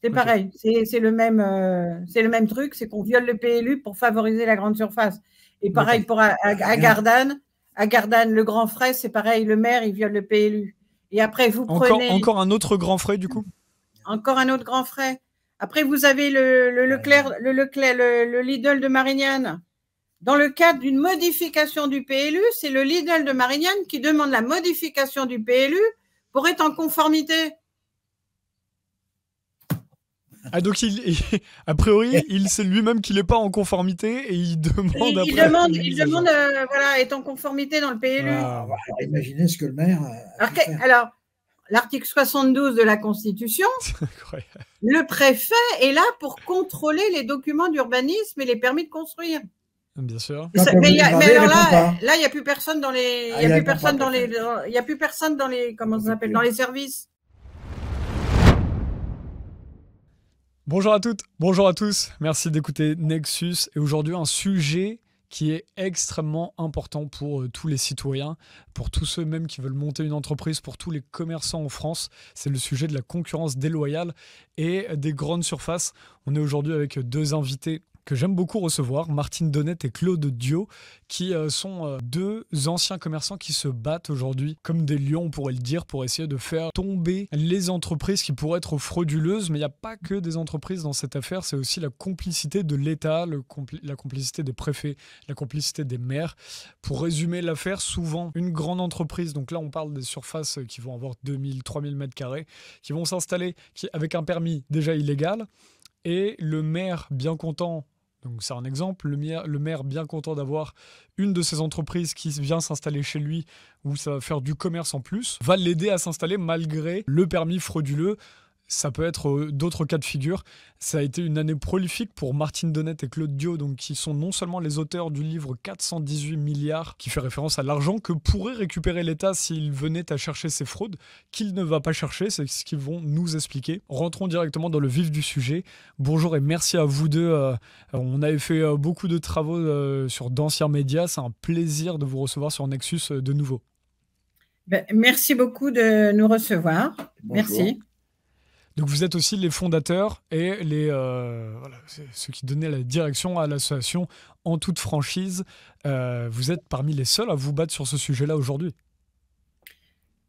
C'est pareil, c'est le, même, euh, le même truc, c'est qu'on viole le PLU pour favoriser la grande surface. Et pareil pour Agardane, Gardanne le grand frais, c'est pareil, le maire, il viole le PLU. Et après, vous prenez... Encore, un autre grand frais, du coup Encore un autre grand frais. Après, vous avez le, le le, le, Lidl de Marignane. Dans le cadre d'une modification du PLU, c'est le Lidl de Marignane qui demande la modification du PLU pour être en conformité. Ah, donc, a priori, il sait lui-même qu'il n'est pas en conformité et il demande. Il, après, il demande, euh, voilà, est en conformité dans le PLU. Ah, imaginez ce que le maire. Euh, alors, l'article 72 de la Constitution, le préfet est là pour contrôler les documents d'urbanisme et les permis de construire. Bien sûr. mais, alors là, il n'y a plus personne dans les, il ah, a, plus personne dans les, il a plus personne dans les, comment dans les services. Bonjour à toutes, bonjour à tous, merci d'écouter Nexus et aujourd'hui un sujet qui est extrêmement important pour euh, tous les citoyens, pour tous ceux même qui veulent monter une entreprise, pour tous les commerçants en France. C'est le sujet de la concurrence déloyale et des grandes surfaces. On est aujourd'hui avec euh, deux invités que j'aime beaucoup recevoir, Martine Donnette et Claude Dio, qui euh, sont euh, deux anciens commerçants qui se battent aujourd'hui comme des lions, on pourrait le dire, pour essayer de faire tomber les entreprises qui pourraient être frauduleuses. Mais il n'y a pas que des entreprises dans cette affaire, c'est aussi la complicité de l'État, la complicité des préfets, la complicité des maires. Pour résumer l'affaire, souvent une grande entreprise, donc là on parle des surfaces qui vont avoir 2000, 3000 mètres carrés, qui vont s'installer avec un permis déjà illégal. Et le maire, bien content c'est un exemple. Le maire, le maire bien content d'avoir une de ses entreprises qui vient s'installer chez lui, où ça va faire du commerce en plus, va l'aider à s'installer malgré le permis frauduleux ça peut être euh, d'autres cas de figure. Ça a été une année prolifique pour Martine Donnette et Claude Dio, donc qui sont non seulement les auteurs du livre 418 milliards, qui fait référence à l'argent que pourrait récupérer l'État s'il venait à chercher ses fraudes, qu'il ne va pas chercher, c'est ce qu'ils vont nous expliquer. Rentrons directement dans le vif du sujet. Bonjour et merci à vous deux. Euh, on avait fait euh, beaucoup de travaux sur d'anciens médias. C'est un plaisir de vous recevoir sur Nexus de nouveau. Ben, merci beaucoup de nous recevoir. Merci. Donc vous êtes aussi les fondateurs et les, euh, ceux qui donnaient la direction à l'association en toute franchise. Euh, vous êtes parmi les seuls à vous battre sur ce sujet-là aujourd'hui.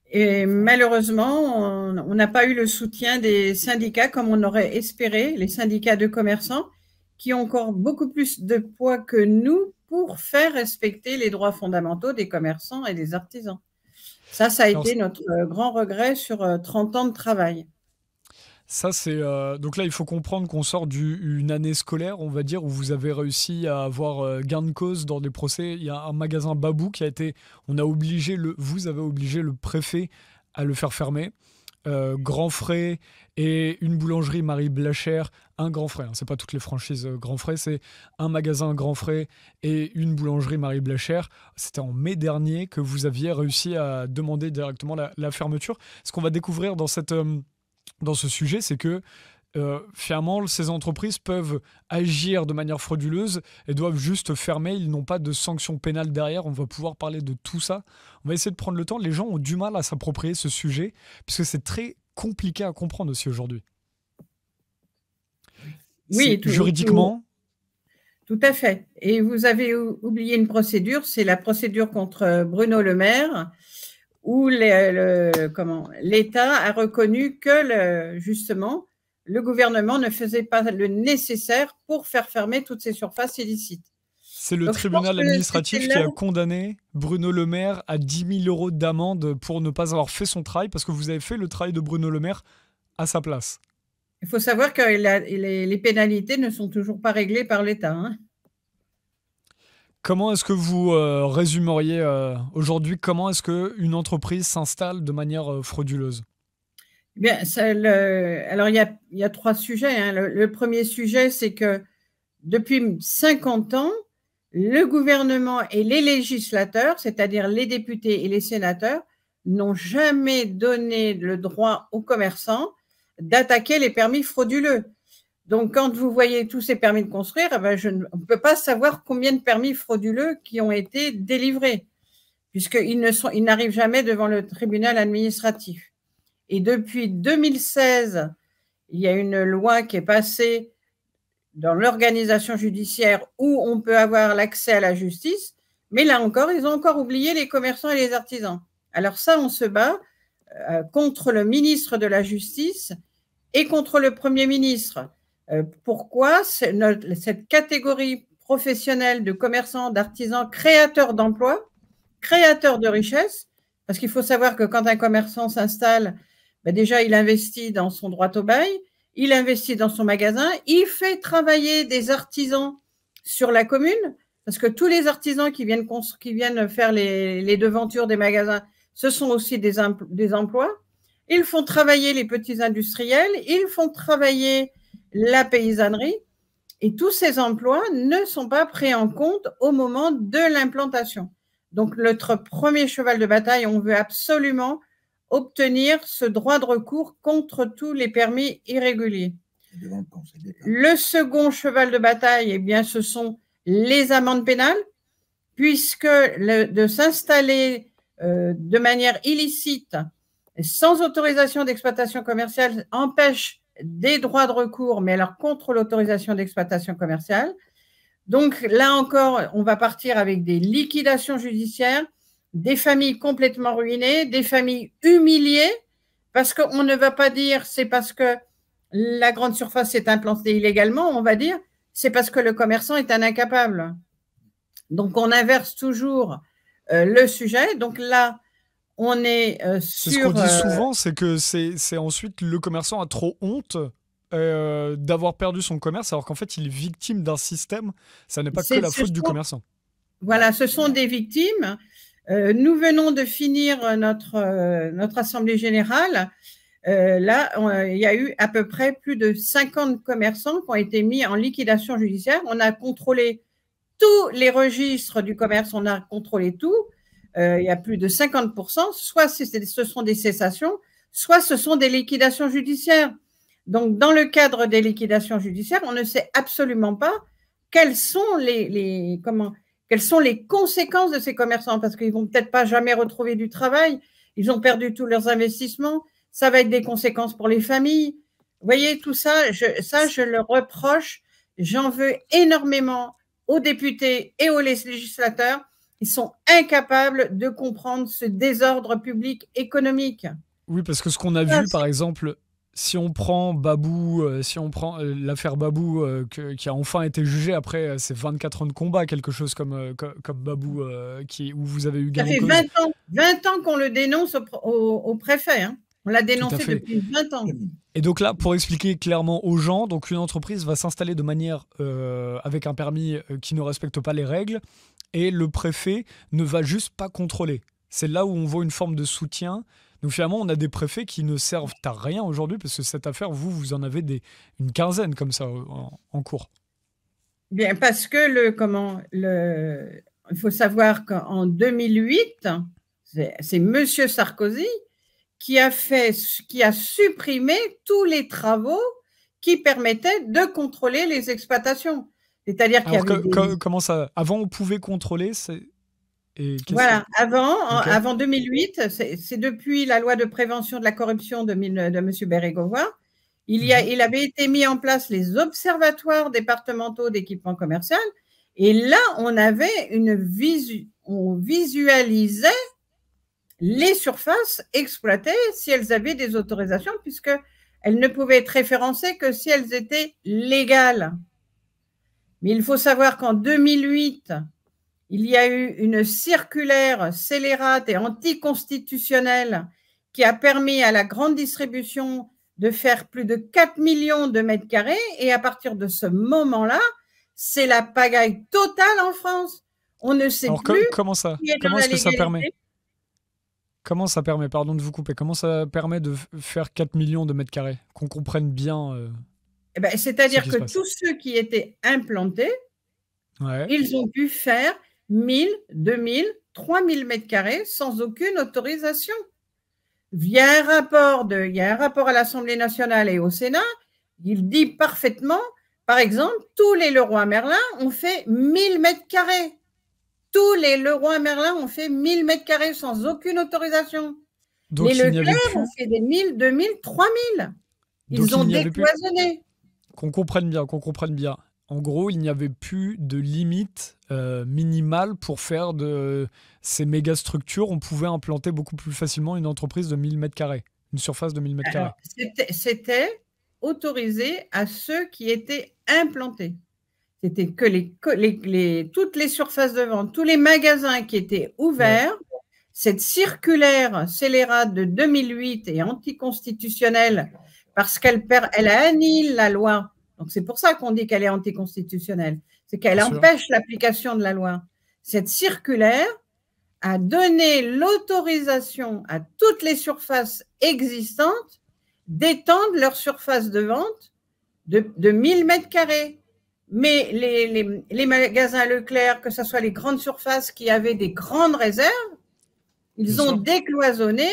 Et malheureusement, on n'a pas eu le soutien des syndicats comme on aurait espéré, les syndicats de commerçants, qui ont encore beaucoup plus de poids que nous pour faire respecter les droits fondamentaux des commerçants et des artisans. Ça, ça a été notre grand regret sur 30 euh, ans de travail. Ça, c'est. Euh, donc là, il faut comprendre qu'on sort d'une année scolaire, on va dire, où vous avez réussi à avoir euh, gain de cause dans des procès. Il y a un magasin Babou qui a été. On a obligé le. Vous avez obligé le préfet à le faire fermer. Euh, grand Frais et une boulangerie Marie Blacher, un Grand Frais. Hein. c'est pas toutes les franchises Grand Frais, c'est un magasin Grand Frais et une boulangerie Marie Blacher. C'était en mai dernier que vous aviez réussi à demander directement la, la fermeture. Ce qu'on va découvrir dans cette dans ce sujet, c'est que euh, ces entreprises peuvent agir de manière frauduleuse et doivent juste fermer. Ils n'ont pas de sanctions pénales derrière. On va pouvoir parler de tout ça. On va essayer de prendre le temps. Les gens ont du mal à s'approprier ce sujet puisque c'est très compliqué à comprendre aussi aujourd'hui. Oui, tout, juridiquement. tout, à fait. Et vous avez oublié une procédure, c'est la procédure contre euh, Bruno Le Maire où l'État a reconnu que justement le gouvernement ne faisait pas le nécessaire pour faire fermer toutes ces surfaces illicites. C'est le tribunal administratif qui a condamné Bruno Le Maire à 10 000 euros d'amende pour ne pas avoir fait son travail, parce que vous avez fait le travail de Bruno Le Maire à sa place. Il faut savoir que les, pénalités ne sont toujours pas réglées par l'État. Hein. Comment est-ce que vous euh, résumeriez euh, aujourd'hui comment est-ce qu'une entreprise s'installe de manière euh, frauduleuse eh alors il y, a, trois sujets. Hein. Le, le, premier sujet, c'est que depuis 50 ans, le gouvernement et les législateurs, c'est-à-dire les députés et les sénateurs, n'ont jamais donné le droit aux commerçants d'attaquer les permis frauduleux. Donc, quand vous voyez tous ces permis de construire, eh ben, je on ne peut pas savoir combien de permis frauduleux qui ont été délivrés, puisqu'ils ne sont, ils n'arrivent jamais devant le tribunal administratif. Et depuis 2016, il y a une loi qui est passée dans l'organisation judiciaire où on peut avoir l'accès à la justice, mais là encore, ils ont encore oublié les commerçants et les artisans. Alors ça, on se bat euh, contre le ministre de la Justice et contre le Premier ministre. Euh, pourquoi cette catégorie professionnelle de commerçants, d'artisans, créateurs d'emplois, créateurs de richesses, parce qu'il faut savoir que quand un commerçant s'installe, ben déjà il investit dans son droit au bail, il investit dans son magasin, il fait travailler des artisans sur la commune, parce que tous les artisans qui viennent, qui viennent faire les, devantures des magasins, ce sont aussi des, emplois. Ils font travailler les petits industriels, ils font travailler la paysannerie. Et tous ces emplois ne sont pas pris en compte au moment de l'implantation. Donc, notre premier cheval de bataille, on veut absolument obtenir ce droit de recours contre tous les permis irréguliers. Le, second cheval de bataille, eh bien, ce sont les amendes pénales, puisque de s'installer euh, de manière illicite, sans autorisation d'exploitation commerciale, empêche des droits de recours, mais alors contre l'autorisation d'exploitation commerciale. Donc là encore, on va partir avec des liquidations judiciaires, des familles complètement ruinées, des familles humiliées, parce qu'on ne va pas dire c'est parce que la grande surface s'est implantée illégalement, on va dire c'est parce que le commerçant est un incapable. Donc on inverse toujours euh, le sujet. Donc là, on est euh, Ce qu'on dit euh, souvent, c'est que c'est ensuite le commerçant a trop honte euh, d'avoir perdu son commerce, alors qu'en fait, il est victime d'un système. Ça n'est pas que la faute du commerçant. Voilà, ce sont des victimes. nous venons de finir notre, notre Assemblée générale. là, il y a eu à peu près plus de 50 commerçants qui ont été mis en liquidation judiciaire. On a contrôlé tous les registres du commerce, on a contrôlé tout. Euh, il y a plus de 50%, soit ce sont des cessations, soit ce sont des liquidations judiciaires. Donc, dans le cadre des liquidations judiciaires, on ne sait absolument pas quelles sont les, quelles sont les conséquences de ces commerçants, parce qu'ils vont peut-être pas jamais retrouver du travail, ils ont perdu tous leurs investissements, ça va être des conséquences pour les familles. Vous voyez, tout ça, ça, je le reproche, j'en veux énormément aux députés et aux législateurs ils sont incapables de comprendre ce désordre public économique. Oui, parce que ce qu'on a vu, par exemple, si on prend Babou, euh, si on prend euh, l'affaire Babou euh, qui a enfin été jugée après ces 24 ans de combat, quelque chose comme, comme, Babou qui, où vous avez eu Ça fait 20 ans, qu'on le dénonce au, préfet. Hein. On l'a dénoncé depuis 20 ans. Et donc là, pour expliquer clairement aux gens, donc une entreprise va s'installer de manière avec un permis qui ne respecte pas les règles et le préfet ne va juste pas contrôler. C'est là où on voit une forme de soutien. Donc finalement, on a des préfets qui ne servent à rien aujourd'hui parce que cette affaire, vous, vous en avez des, une quinzaine comme ça euh, en, cours. Bien, parce que le comment il faut savoir qu'en 2008, c'est Monsieur Sarkozy qui a fait, qui a supprimé tous les travaux qui permettaient de contrôler les exploitations. C'est-à-dire qu'il y comment ça Avant, on pouvait contrôler. Et voilà, avant, avant 2008, c'est depuis la loi de prévention de la corruption de, M. Bérégovoy, il, y a, mhm. il avait été mis en place les observatoires départementaux d'équipement commercial. Et là, on avait une on visualisait les surfaces exploitées si elles avaient des autorisations, puisqu'elles ne pouvaient être référencées que si elles étaient légales. Mais il faut savoir qu'en 2008, il y a eu une circulaire scélérate et anticonstitutionnelle qui a permis à la grande distribution de faire plus de 4 millions de mètres carrés. Et à partir de ce moment-là, c'est la pagaille totale en France. On ne sait plus. comment ça Comment est-ce que ça permet Comment ça permet, pardon de vous couper, comment ça permet de faire 4 millions de mètres carrés Qu'on comprenne bien. Euh, eh ben, c'est-à-dire que tous ceux qui étaient implantés, ils ont pu faire 1000, 2000, 3000 mètres carrés sans aucune autorisation. Via rapport de, il y a un rapport à l'Assemblée nationale et au Sénat, il dit parfaitement, par exemple, tous les Leroy Merlin ont fait 1000 mètres carrés. Tous les Leroy Merlin ont fait 1000 mètres carrés sans aucune autorisation. Donc, les Leclerc fait des 1000, 2000, 3000. Ils ont décloisonné qu'on comprenne bien, qu'on comprenne bien. En gros, il n'y avait plus de limite euh, minimale pour faire de ces méga structures. On pouvait implanter beaucoup plus facilement une entreprise de 1000 m2, une surface de 1000 m2. C'était autorisé à ceux qui étaient implantés. C'était que les, toutes les surfaces de vente, tous les magasins qui étaient ouverts, cette circulaire scélérate de 2008 et anticonstitutionnelle parce qu'elle perd, elle annihile la loi. Donc c'est pour ça qu'on dit qu'elle est anticonstitutionnelle, c'est qu'elle empêche l'application de la loi. Cette circulaire a donné l'autorisation à toutes les surfaces existantes d'étendre leur surface de vente de, 1000 mètres carrés. Mais les, magasins Leclerc, que ce soit les grandes surfaces qui avaient des grandes réserves, ils ont décloisonné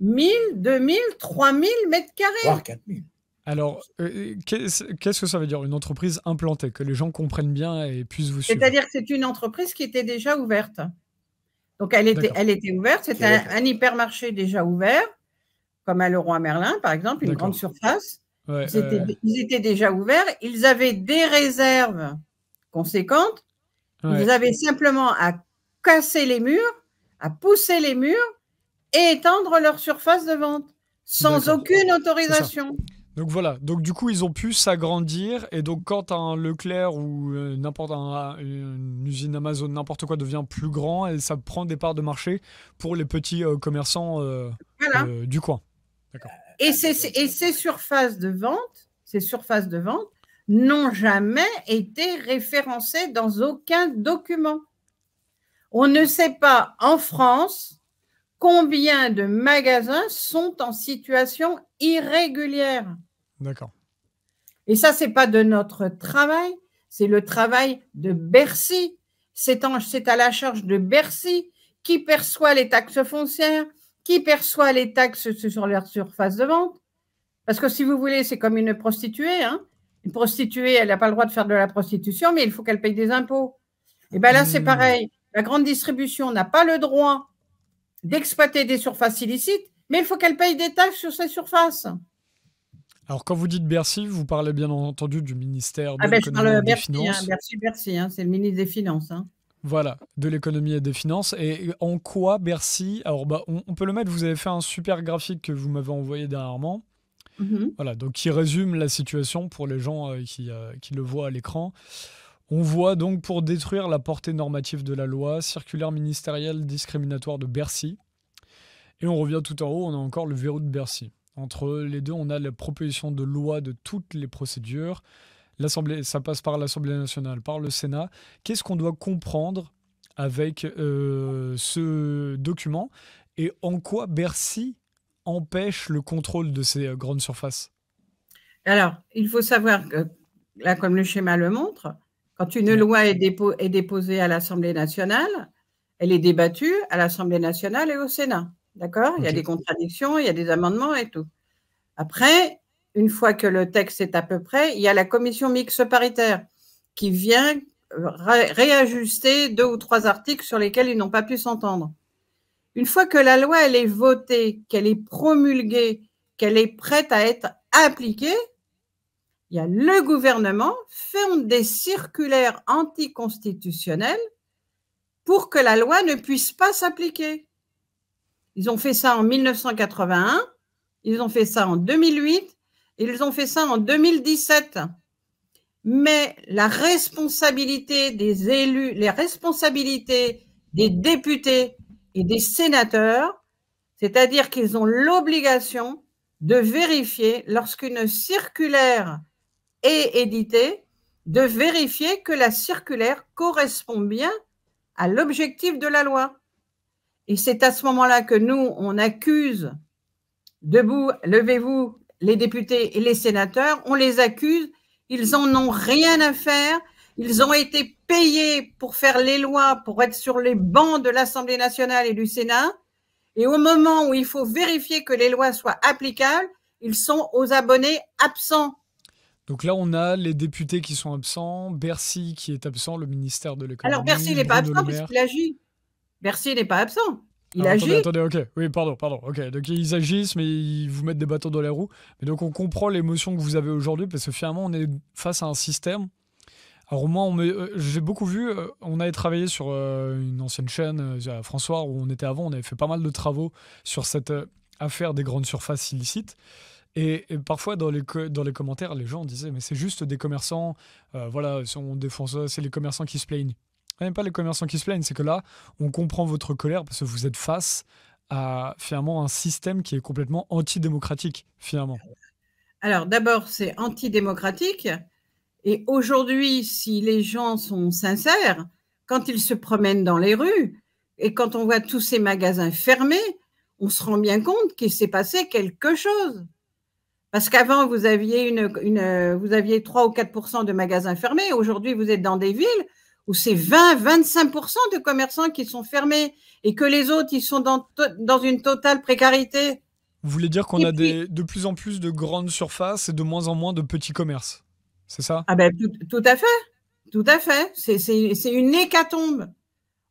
1000, 2000, 3000 mètres carrés. 4000. Alors, euh, qu'est-ce que ça veut dire une entreprise implantée Que les gens comprennent bien et puissent vous suivre C'est-à-dire que c'est une entreprise qui était déjà ouverte. Donc, elle était, elle était ouverte. C'était un, hypermarché déjà ouvert, comme à Leroy Merlin, par exemple, une grande surface. ils, étaient, déjà ouverts. Ils avaient des réserves conséquentes. Ils avaient simplement à casser les murs, à pousser les murs et étendre leur surface de vente sans aucune autorisation. Donc voilà, donc du coup ils ont pu s'agrandir et donc quand un Leclerc ou euh, n'importe une usine Amazon, n'importe quoi devient plus grand, et ça prend des parts de marché pour les petits euh, commerçants euh, du coin. Et et ces surfaces de vente, ces surfaces de vente n'ont jamais été référencées dans aucun document. On ne sait pas en France combien de magasins sont en situation irrégulière. D'accord. Et ça, ce n'est pas de notre travail, c'est le travail de Bercy. C'est à la charge de Bercy qui perçoit les taxes foncières, qui perçoit les taxes sur leur surface de vente. Parce que si vous voulez, c'est comme une prostituée. Hein. Une prostituée, elle n'a pas le droit de faire de la prostitution, mais il faut qu'elle paye des impôts. Et eh bien là, c'est mmh. pareil. La grande distribution n'a pas le droit d'exploiter des surfaces illicites, mais il faut qu'elle paye des taxes sur ces surfaces. Alors, quand vous dites Bercy, vous parlez bien entendu du ministère de ah ben, l'économie et des Bercy, hein. Bercy, Bercy, hein, c'est le ministre des Finances. Hein. Voilà, de l'économie et des finances. Et en quoi Bercy Alors, bah, on, peut le mettre. Vous avez fait un super graphique que vous m'avez envoyé dernièrement. Mm-hmm. Voilà, donc qui résume la situation pour les gens euh, qui, euh, qui, le voient à l'écran. On voit donc pour détruire la portée normative de la loi circulaire ministérielle discriminatoire de Bercy. Et on revient tout en haut, on a encore le verrou de Bercy. Entre les deux, on a la proposition de loi de toutes les procédures. L'Assemblée, ça passe par l'Assemblée nationale, par le Sénat. Qu'est-ce qu'on doit comprendre avec euh, ce document et en quoi Bercy empêche le contrôle de ces euh, grandes surfaces Alors, il faut savoir que, là, comme le schéma le montre, quand une loi est, déposée à l'Assemblée nationale, elle est débattue à l'Assemblée nationale et au Sénat. D'accord Il y a des contradictions, il y a des amendements et tout. Après, une fois que le texte est à peu près, il y a la commission mixte paritaire qui vient euh, réajuster deux ou trois articles sur lesquels ils n'ont pas pu s'entendre. Une fois que la loi elle est votée, qu'elle est promulguée, qu'elle est prête à être appliquée, il y a le gouvernement fait des circulaires anticonstitutionnelles pour que la loi ne puisse pas s'appliquer. Ils ont fait ça en 1981, ils ont fait ça en 2008, ils ont fait ça en 2017. Mais la responsabilité des élus, les responsabilités des députés et des sénateurs, c'est-à-dire qu'ils ont l'obligation de vérifier lorsqu'une circulaire et édité de vérifier que la circulaire correspond bien à l'objectif de la loi. Et c'est à ce moment-là que nous, on accuse, debout, levez-vous, les députés et les sénateurs, on les accuse, ils en ont rien à faire, ils ont été payés pour faire les lois, pour être sur les bancs de l'Assemblée nationale et du Sénat, et au moment où il faut vérifier que les lois soient applicables, ils sont aux abonnés absents. Donc là, on a les députés qui sont absents, Bercy qui est absent, le ministère de l'économie. Alors Bercy n'est pas absent parce qu'il agit. Bercy n'est pas absent. Il agit. Attendez, attendez, ok, oui, pardon, pardon. Ok, donc ils agissent, mais ils vous mettent des bâtons dans les roues. Mais donc on comprend l'émotion que vous avez aujourd'hui parce que finalement, on est face à un système. Alors moi, on euh, j'ai beaucoup vu, euh, on avait travaillé sur euh, une ancienne chaîne, François, où on était avant, on avait fait pas mal de travaux sur cette affaire des grandes surfaces illicites. Et, parfois, dans les, commentaires, les gens disaient Mais c'est juste des commerçants, euh, voilà, si on défend ça, c'est les commerçants qui se plaignent. Même pas les commerçants qui se plaignent, c'est que là, on comprend votre colère parce que vous êtes face à finalement un système qui est complètement antidémocratique, finalement. Alors d'abord, c'est antidémocratique. Et aujourd'hui, si les gens sont sincères, quand ils se promènent dans les rues et quand on voit tous ces magasins fermés, on se rend bien compte qu'il s'est passé quelque chose. Parce qu'avant, vous aviez une, vous aviez 3 ou 4 de magasins fermés. Aujourd'hui, vous êtes dans des villes où c'est 20, 25 de commerçants qui sont fermés et que les autres, ils sont dans, dans une totale précarité. Vous voulez dire qu'on a des, de plus en plus de grandes surfaces et de moins en moins de petits commerces, c'est ça ah ben, tout, à fait, tout à fait. C'est, une hécatombe.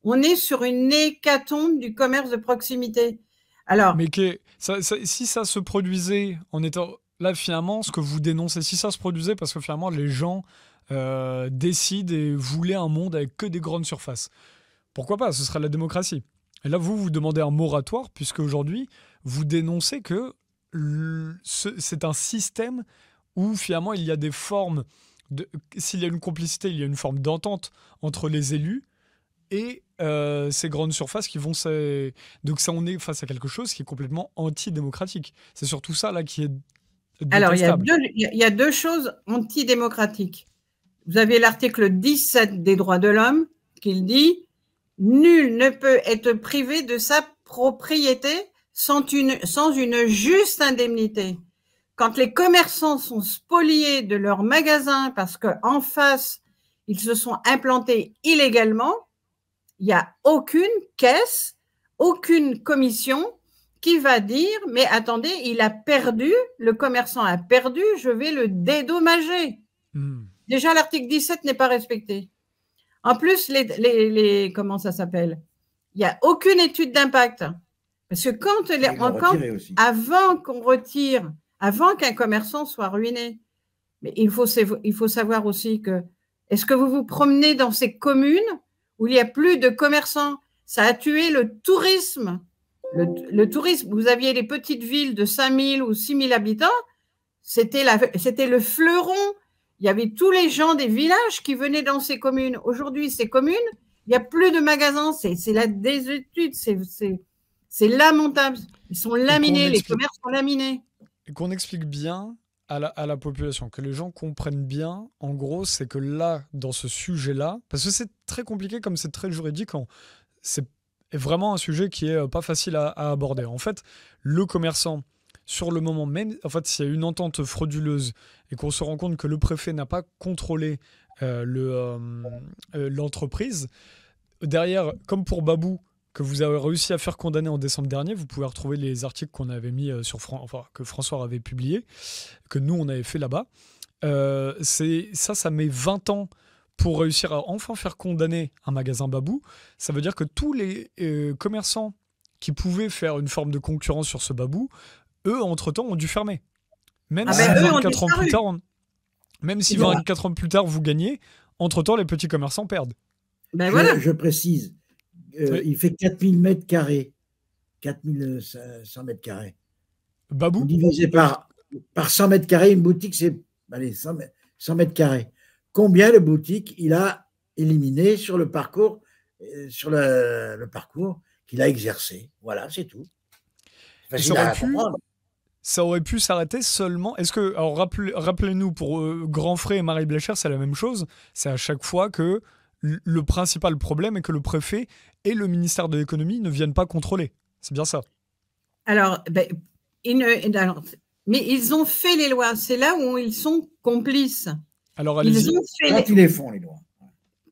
On est sur une hécatombe du commerce de proximité. Alors. Mais que, si ça se produisait en étant là, finalement, ce que vous dénoncez, si ça se produisait, parce que finalement, les gens euh, décident et voulaient un monde avec que des grandes surfaces. Pourquoi pas Ce serait la démocratie. Et là, vous, vous demandez un moratoire, puisque aujourd'hui, vous dénoncez que c'est un système où finalement, il y a des formes. De, S'il y a une complicité, il y a une forme d'entente entre les élus et euh, ces grandes surfaces qui vont. Donc, ça, on est face à quelque chose qui est complètement antidémocratique. C'est surtout ça, là, qui est alors, il y, a deux, choses antidémocratiques. Vous avez l'article 17 des droits de l'homme qui dit Nul ne peut être privé de sa propriété sans une, sans une juste indemnité. Quand les commerçants sont spoliés de leurs magasins parce qu'en face, ils se sont implantés illégalement, il n'y a aucune caisse, aucune commission qui va dire, mais attendez, il a perdu, le commerçant a perdu, je vais le dédommager. Hmm. Déjà, l'article 17 n'est pas respecté. En plus, les, comment ça s'appelle Il n'y a aucune étude d'impact. Parce que quand, les, avant qu'on retire, avant qu'un commerçant soit ruiné, mais il faut, il faut savoir aussi que est-ce que vous vous promenez dans ces communes où il n'y a plus de commerçants Ça a tué le tourisme le, tourisme, vous aviez les petites villes de 5000 ou 6000 habitants, c'était c'était le fleuron. Il y avait tous les gens des villages qui venaient dans ces communes. Aujourd'hui, ces communes, il y a plus de magasins. C'est la désétude C'est lamentable. Ils sont laminés. les commerces sont laminés. Qu'on explique bien à la, population, que les gens comprennent bien, en gros, c'est que là, dans ce sujet-là, parce que c'est très compliqué comme c'est très juridique, c'est est vraiment un sujet qui est euh, pas facile à, aborder. En fait, le commerçant, sur le moment même, en fait, s'il y a une entente frauduleuse et qu'on se rend compte que le préfet n'a pas contrôlé euh, euh, l'entreprise, derrière, comme pour Babou, que vous avez réussi à faire condamner en décembre dernier, vous pouvez retrouver les articles qu'on avait mis sur enfin, que François avait publié, que nous on avait fait là-bas. c'est ça, ça met 20 ans pour réussir à enfin faire condamner un magasin Babou, ça veut dire que tous les euh, commerçants qui pouvaient faire une forme de concurrence sur ce Babou, eux, entre-temps, ont dû fermer. Même ah, si, 24, ans plus tard, Même si 24 ans plus tard, vous gagnez, entre-temps, les petits commerçants perdent. Mais ben je, voilà. je précise, euh, il fait 4000 mètres carrés. 4500 euh, mètres carrés. Babou Divisé par, par 100 mètres carrés, une boutique, c'est 100 mètres carrés combien de boutiques il a éliminées sur le parcours, euh, sur le, parcours qu'il a exercé. Voilà, c'est tout. Ça aurait, pu, s'arrêter seulement. Est-ce que, rappelez-nous, pour euh, Grand et Marie Blacher, c'est la même chose. C'est à chaque fois que le principal problème est que le préfet et le ministère de l'économie ne viennent pas contrôler. C'est bien ça. Ben, mais ils ont fait les lois. C'est là où ils sont complices. Alors, Quand ils font, les lois.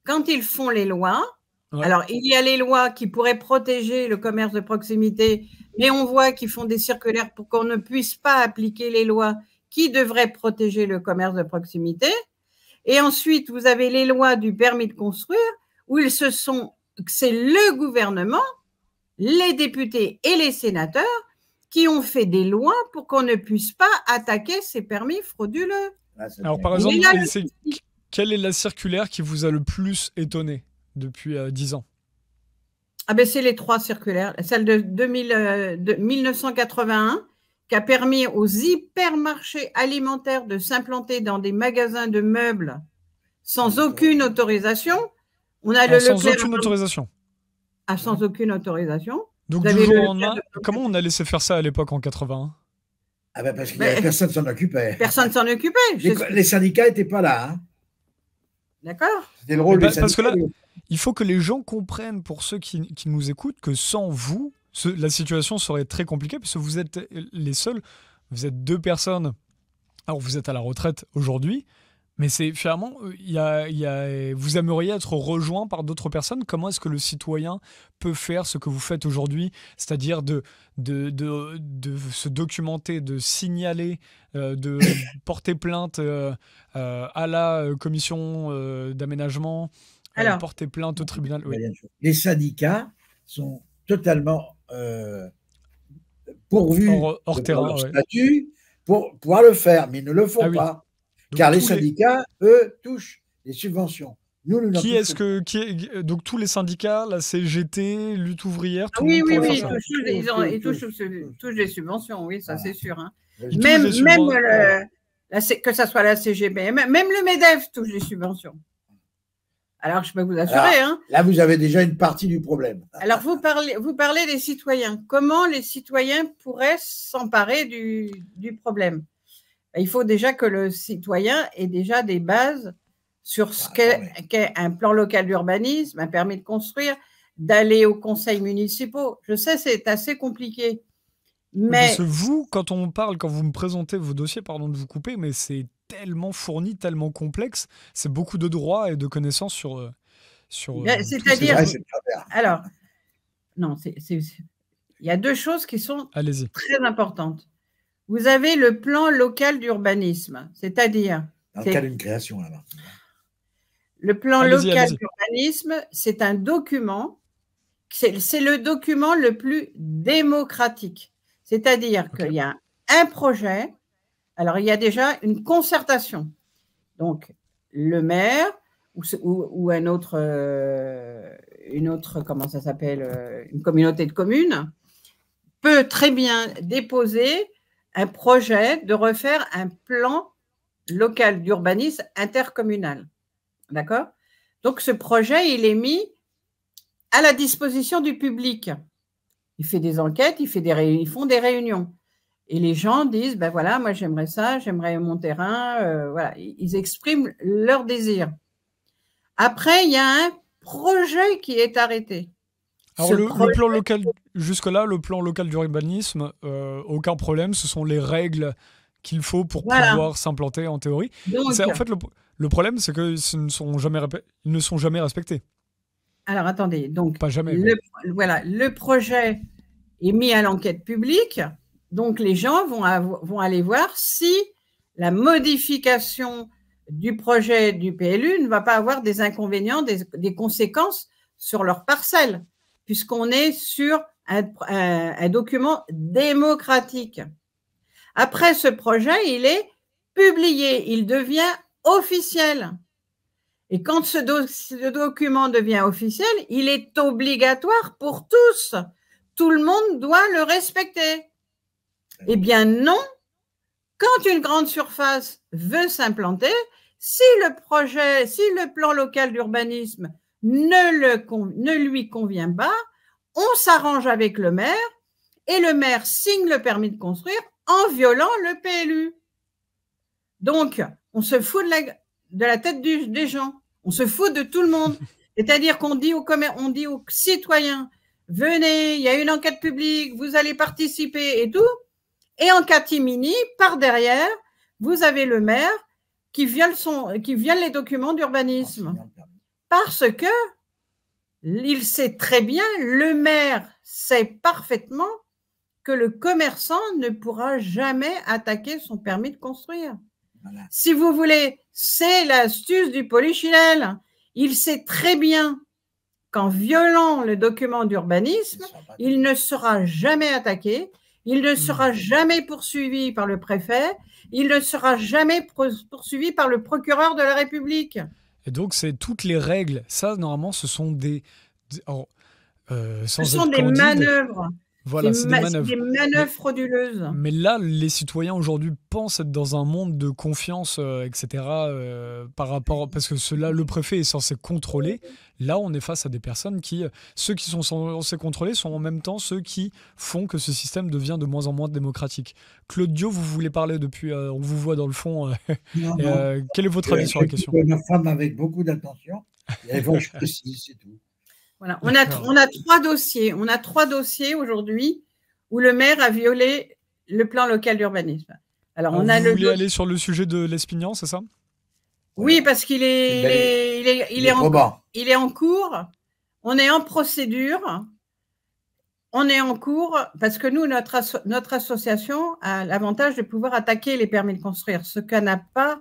Quand ils font les lois, alors il y a les lois qui pourraient protéger le commerce de proximité, mais on voit qu'ils font des circulaires pour qu'on ne puisse pas appliquer les lois qui devraient protéger le commerce de proximité. Et ensuite, vous avez les lois du permis de construire, où ils se sont, c'est le gouvernement, les députés et les sénateurs qui ont fait des lois pour qu'on ne puisse pas attaquer ces permis frauduleux. Ah, Alors, par exemple, quelle est la circulaire qui vous a le plus étonné depuis euh, dix 10 ans ah ben, C'est les trois circulaires. Celle de, 1981 euh, qui a permis aux hypermarchés alimentaires de s'implanter dans des magasins de meubles sans aucune autorisation. On a ah, sans aucune autorisation. Ah, sans aucune autorisation. Donc, du jour au lendemain, comment on a laissé faire ça à l'époque en 81 ah ben parce que ben, personne personne s'en occupait. Personne s'en occupait. Les, syndicats n'étaient pas là. Hein. D'accord. C'était le rôle eh ben, des syndicats. Parce que là, il faut que les gens comprennent, pour ceux qui, qui nous écoutent, que sans vous, la situation serait très compliquée, parce que vous êtes les seuls, vous êtes deux personnes. Alors vous êtes à la retraite aujourd'hui, mais c'est finalement, euh, vous aimeriez être rejoint par d'autres personnes. Comment est-ce que le citoyen peut faire ce que vous faites aujourd'hui, c'est-à-dire de, se documenter, de signaler, euh, de porter plainte euh, à la commission d'aménagement, porter plainte au tribunal Les syndicats sont totalement pourvus hors, statut pour pouvoir le faire, mais ils ne le font ah pas car les syndicats, eux, touchent les subventions. Nous, qui est-ce que donc tous les syndicats, la CGT, lutte ouvrière, ah, oui, oui, oui, ils, touchent, les subventions, oui, ça c'est sûr. Hein. Bah, même, euh, que ça soit la CGB, même, le Medef touche les subventions. Alors, je peux vous assurer. Hein. Là, vous avez déjà une partie du problème. Alors, vous parlez, vous parlez des citoyens. Comment les citoyens pourraient s'emparer du, du problème bah, il faut déjà que le citoyen ait déjà des bases sur ce ah, qu'est un plan local d'urbanisme, un permis de construire, d'aller aux conseils municipaux. Je sais, c'est assez compliqué. Mais... vous, quand on parle, quand vous me présentez vos dossiers, pardon de vous couper, mais c'est tellement fourni, tellement complexe, c'est beaucoup de droits et de connaissances sur... Euh, sur bah, euh, C'est-à-dire... Alors, non, il y a deux choses qui sont très importantes. Vous avez le plan local d'urbanisme, c'est-à-dire. Dans le création, là Le plan local d'urbanisme, c'est un document, c'est le document le plus démocratique. C'est-à-dire qu'il y a un projet, alors il y a déjà une concertation. Donc, le maire ou, un autre, euh, une autre, comment ça s'appelle, euh, une communauté de communes, peut très bien déposer un projet de refaire un plan local d'urbanisme intercommunal. D'accord Donc ce projet, il est mis à la disposition du public. Il fait des enquêtes, il fait des font des réunions. Et les gens disent, ben voilà, moi j'aimerais ça, j'aimerais mon terrain. Euh, voilà, ils expriment leur désir. Après, il y a un projet qui est arrêté. Alors le, plan local, jusque-là, le plan local du urbanisme, euh, aucun problème, ce sont les règles qu'il faut pour pouvoir s'implanter en théorie. en fait, le, problème, c'est qu'ils ne, sont jamais, ils ne sont jamais respectés. Alors attendez, donc Pas jamais, voilà, le projet est mis à l'enquête publique, donc les gens vont, aller voir si la modification du projet du PLU ne va pas avoir des inconvénients, des, des conséquences sur leur parcelle puisqu'on est sur un, document démocratique. Après ce projet, il est publié, il devient officiel. Et quand ce document devient officiel, il est obligatoire pour tous. Tout le monde doit le respecter. Eh bien non, quand une grande surface veut s'implanter, si le projet, si le plan local d'urbanisme ne, le, ne lui convient pas, on s'arrange avec le maire et le maire signe le permis de construire en violant le PLU. Donc, on se fout de la, tête des gens, on se fout de tout le monde. C'est-à-dire qu'on dit, aux, on dit aux citoyens, venez, il y a une enquête publique, vous allez participer et tout. Et en catimini, par derrière, vous avez le maire qui viole, son, qui viole les documents d'urbanisme. Parce que il sait très bien, le maire sait parfaitement que le commerçant ne pourra jamais attaquer son permis de construire. Si vous voulez, c'est l'astuce du polichinelle. Il sait très bien qu'en violant le document d'urbanisme, il ne sera jamais attaqué, il ne sera mmh. jamais poursuivi par le préfet, il ne sera jamais poursuivi par le procureur de la République. Et donc, c'est toutes les règles. Ça, normalement, ce sont des. Euh, ce sont des manœuvres. Voilà, c'est des, manœuvres. mais, frauduleuses. Mais là, les citoyens aujourd'hui pensent être dans un monde de confiance, euh, etc. Euh, par rapport, parce que cela, le préfet est censé contrôler. Là, on est face à des personnes qui, euh, ceux qui sont censés contrôler, sont en même temps ceux qui font que ce système devient de moins en moins démocratique. Claudio, vous voulez parler depuis, on vous voit dans le fond. quel est votre avis sur la question Je femme avec beaucoup d'attention. Et je précise, c'est tout. Voilà. On, a, trois dossiers. On a trois dossiers aujourd'hui où le maire a violé le plan local d'urbanisme. Alors, ah, on, a vous le voulez aller sur le sujet de l'Espignan, c'est ça Oui, parce qu'il est, il est, il est, en, cours. On est en procédure. On est en cours parce que nous, notre, notre association a l'avantage de pouvoir attaquer les permis de construire, ce que n'a pas,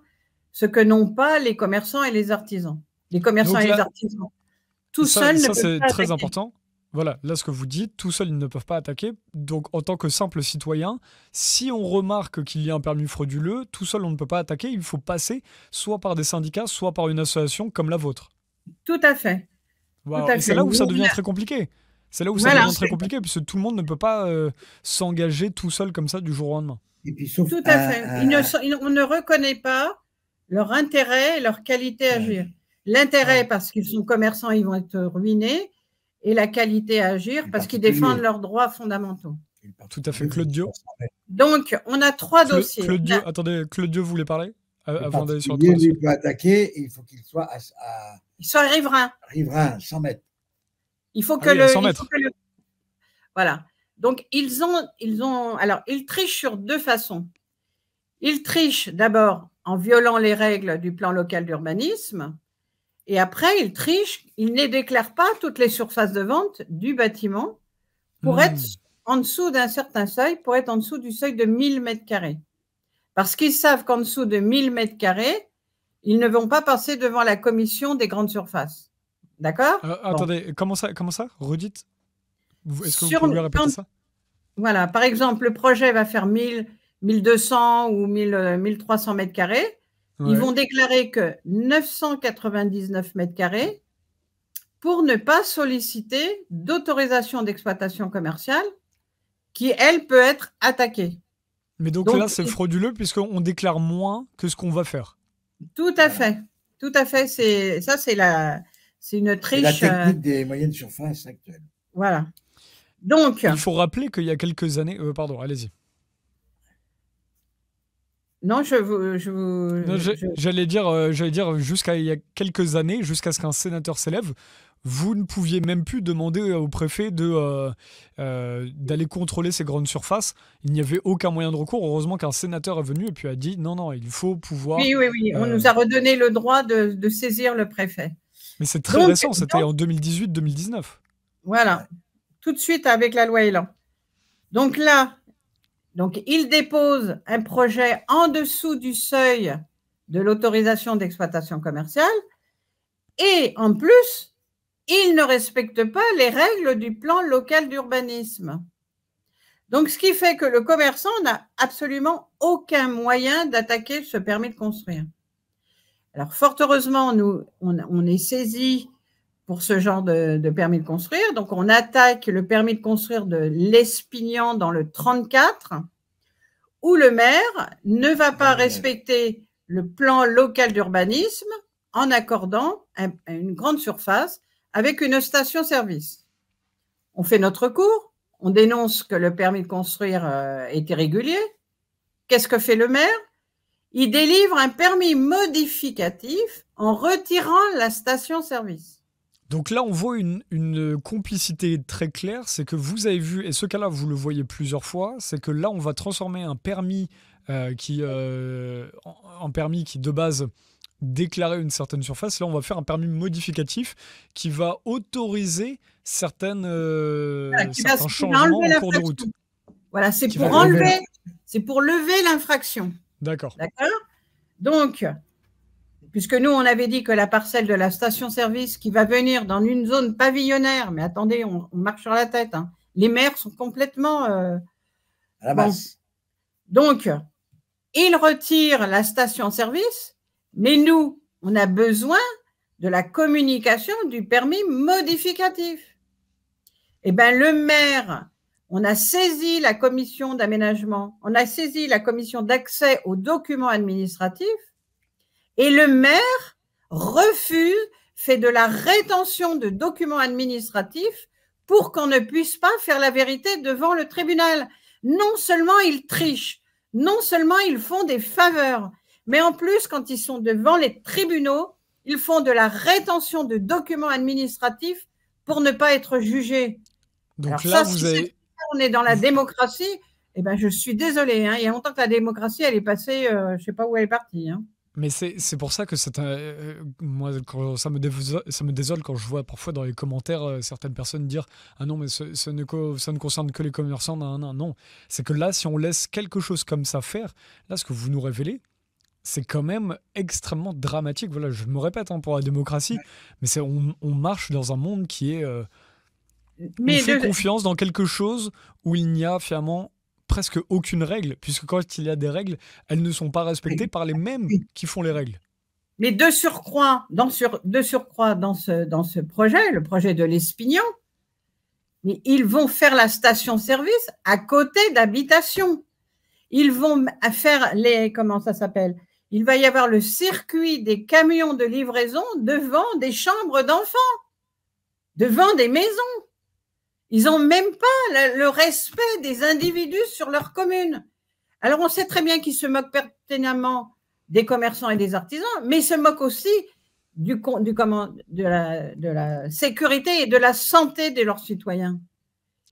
ce que n'ont pas les commerçants et les artisans. Les commerçants et les artisans tout ça, seul. c'est très important. Voilà, là ce que vous dites, tout seul, ils ne peuvent pas attaquer. Donc en tant que simple citoyen, si on remarque qu'il y a un permis frauduleux, tout seul on ne peut pas attaquer, il faut passer soit par des syndicats, soit par une association comme la vôtre. Tout à fait. c'est là où ça devient très compliqué. C'est là où ça devient très compliqué, puisque tout le monde ne peut pas euh, s'engager tout seul comme ça du jour au lendemain. Et tout à fait. on ne reconnaît pas leur intérêt et leur qualité à agir. L'intérêt parce qu'ils sont commerçants, ils vont être ruinés, et la qualité à agir parce qu'ils défendent leurs droits fondamentaux. Tout à fait, Claudio. Donc, on a trois dossiers. Claude Là. attendez, Claudio voulait parler avant d'aller sur le Il attaquer il faut qu'il soit à, Il soit riverain. Riverain, 100 mètres. Il faut ah que, le, il le. Voilà. Donc, ils ont, ils ont. Alors, ils trichent sur deux façons. Ils trichent d'abord en violant les règles du plan local d'urbanisme et après, ils trichent, ils ne déclarent pas toutes les surfaces de vente du bâtiment pour hmm. être en dessous d'un certain seuil, pour être en dessous du seuil de 1000 m carrés. Parce qu'ils savent qu'en dessous de 1000 m, ils ne vont pas passer devant la commission des grandes surfaces. D'accord euh, Attendez, comment ça, comment ça Redites Est-ce que vous pouvez répéter ça Voilà, par exemple, le projet va faire 1000, 1200 ou 1300 euh, m ils vont déclarer que 999 mètres carrés pour ne pas solliciter d'autorisation d'exploitation commerciale qui, elle, peut être attaquée. Mais donc, là, c'est frauduleux puisqu'on déclare moins que ce qu'on va faire. Tout à fait. Tout à fait. ça, c'est, la, c'est une triche. La euh, technique des moyennes surfaces actuelles. Voilà. Donc, il faut rappeler qu'il y a quelques années, euh, pardon, allez-y. Non, je vous. j'allais dire, euh, j'allais dire jusqu'à il y a quelques années, jusqu'à ce qu'un sénateur s'élève, vous ne pouviez même plus demander au préfet de euh, euh, d'aller contrôler ces grandes surfaces. Il n'y avait aucun moyen de recours. Heureusement qu'un sénateur est venu et puis a dit non, non, il faut pouvoir. Oui, oui, oui. On nous a redonné le droit de, saisir le préfet. Mais c'est très récent. C'était en 2018-2019. Voilà. Tout de suite avec la loi Elan. Donc là, donc, il dépose un projet en dessous du seuil de l'autorisation d'exploitation commerciale et en plus, il ne respecte pas les règles du plan local d'urbanisme. Donc, ce qui fait que le commerçant n'a absolument aucun moyen d'attaquer ce permis de construire. Alors, fort heureusement, nous, on, est saisi pour ce genre de, permis de construire. Donc, on attaque le permis de construire de l'Espignan dans le 34, où le maire ne va pas ah, respecter le plan local d'urbanisme en accordant une grande surface avec une station-service. On fait notre cours, on dénonce que le permis de construire euh, est irrégulier. Qu'est-ce que fait le maire Il délivre un permis modificatif en retirant la station-service. Donc là, on voit une, complicité très claire, c'est que vous avez vu, et ce cas-là, vous le voyez plusieurs fois, c'est que là, on va transformer un permis, euh, qui, euh, en permis qui, de base, déclarait une certaine surface. Là, on va faire un permis modificatif qui va autoriser certaines, euh, voilà, certains changements en cours de route. Voilà, c'est pour enlever, c'est pour lever l'infraction. D'accord. D'accord. Donc, puisque nous, on avait dit que la parcelle de la station-service qui va venir dans une zone pavillonnaire, mais attendez, on, marche sur la tête, hein, les maires sont complètement... Euh, à la base. Donc, ils retirent la station-service, mais nous, on a besoin de la communication du permis modificatif. Eh bien, le maire, on a saisi la commission d'aménagement, on a saisi la commission d'accès aux documents administratifs, et le maire refuse, fait de la rétention de documents administratifs pour qu'on ne puisse pas faire la vérité devant le tribunal. Non seulement ils trichent, non seulement ils font des faveurs, mais en plus, quand ils sont devant les tribunaux, ils font de la rétention de documents administratifs pour ne pas être jugés. Donc là, vous on est dans la démocratie. et eh ben, je suis désolée. il y a longtemps que la démocratie, elle est passée, euh, je ne sais pas où elle est partie. Hein. Mais c'est pour ça que c'est euh, moi, quand, ça, me ça me désole quand je vois parfois dans les commentaires euh, certaines personnes dire Ah non, mais ce, ça ne concerne que les commerçants. Non, non, non. C'est que là, si on laisse quelque chose comme ça faire, là, ce que vous nous révélez, c'est quand même extrêmement dramatique. Voilà, je me répète hein, pour la démocratie, mais c'est on, marche dans un monde qui est. Euh, mais on fait confiance dans quelque chose où il n'y a finalement presque aucune règle, puisque quand il y a des règles, elles ne sont pas respectées par les mêmes qui font les règles. Mais de surcroît, dans, sur, de surcroît dans, ce, dans ce projet, le projet de l'Espignon, ils vont faire la station-service à côté d'habitation. Ils vont faire les comment ça s'appelle Il va y avoir le circuit des camions de livraison devant des chambres d'enfants, devant des maisons. Ils n'ont même pas le, respect des individus sur leur commune. Alors on sait très bien qu'ils se moquent pertinemment des commerçants et des artisans, mais ils se moquent aussi du, du de, la, sécurité et de la santé de leurs citoyens.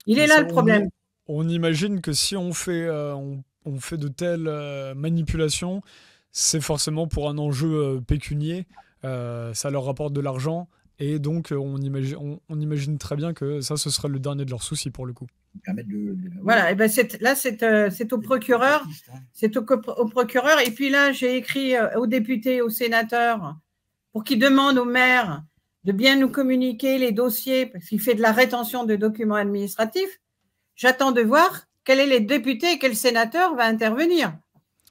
Il est là le problème. On, imagine que si on fait, euh, on, fait de telles euh, manipulations, c'est forcément pour un enjeu euh, pécunier. ça leur rapporte de l'argent et donc, euh, on imagine, on, imagine très bien que ça, ce serait le dernier de leurs soucis pour le coup. Voilà, et ben, là, c'est euh, au procureur. Hein. C'est au, procureur. Et puis là, j'ai écrit euh, aux députés, aux sénateurs, pour qu'ils demandent au maire de bien nous communiquer les dossiers, parce qu'il fait de la rétention de documents administratifs. J'attends de voir quels est les députés et quel sénateur va intervenir.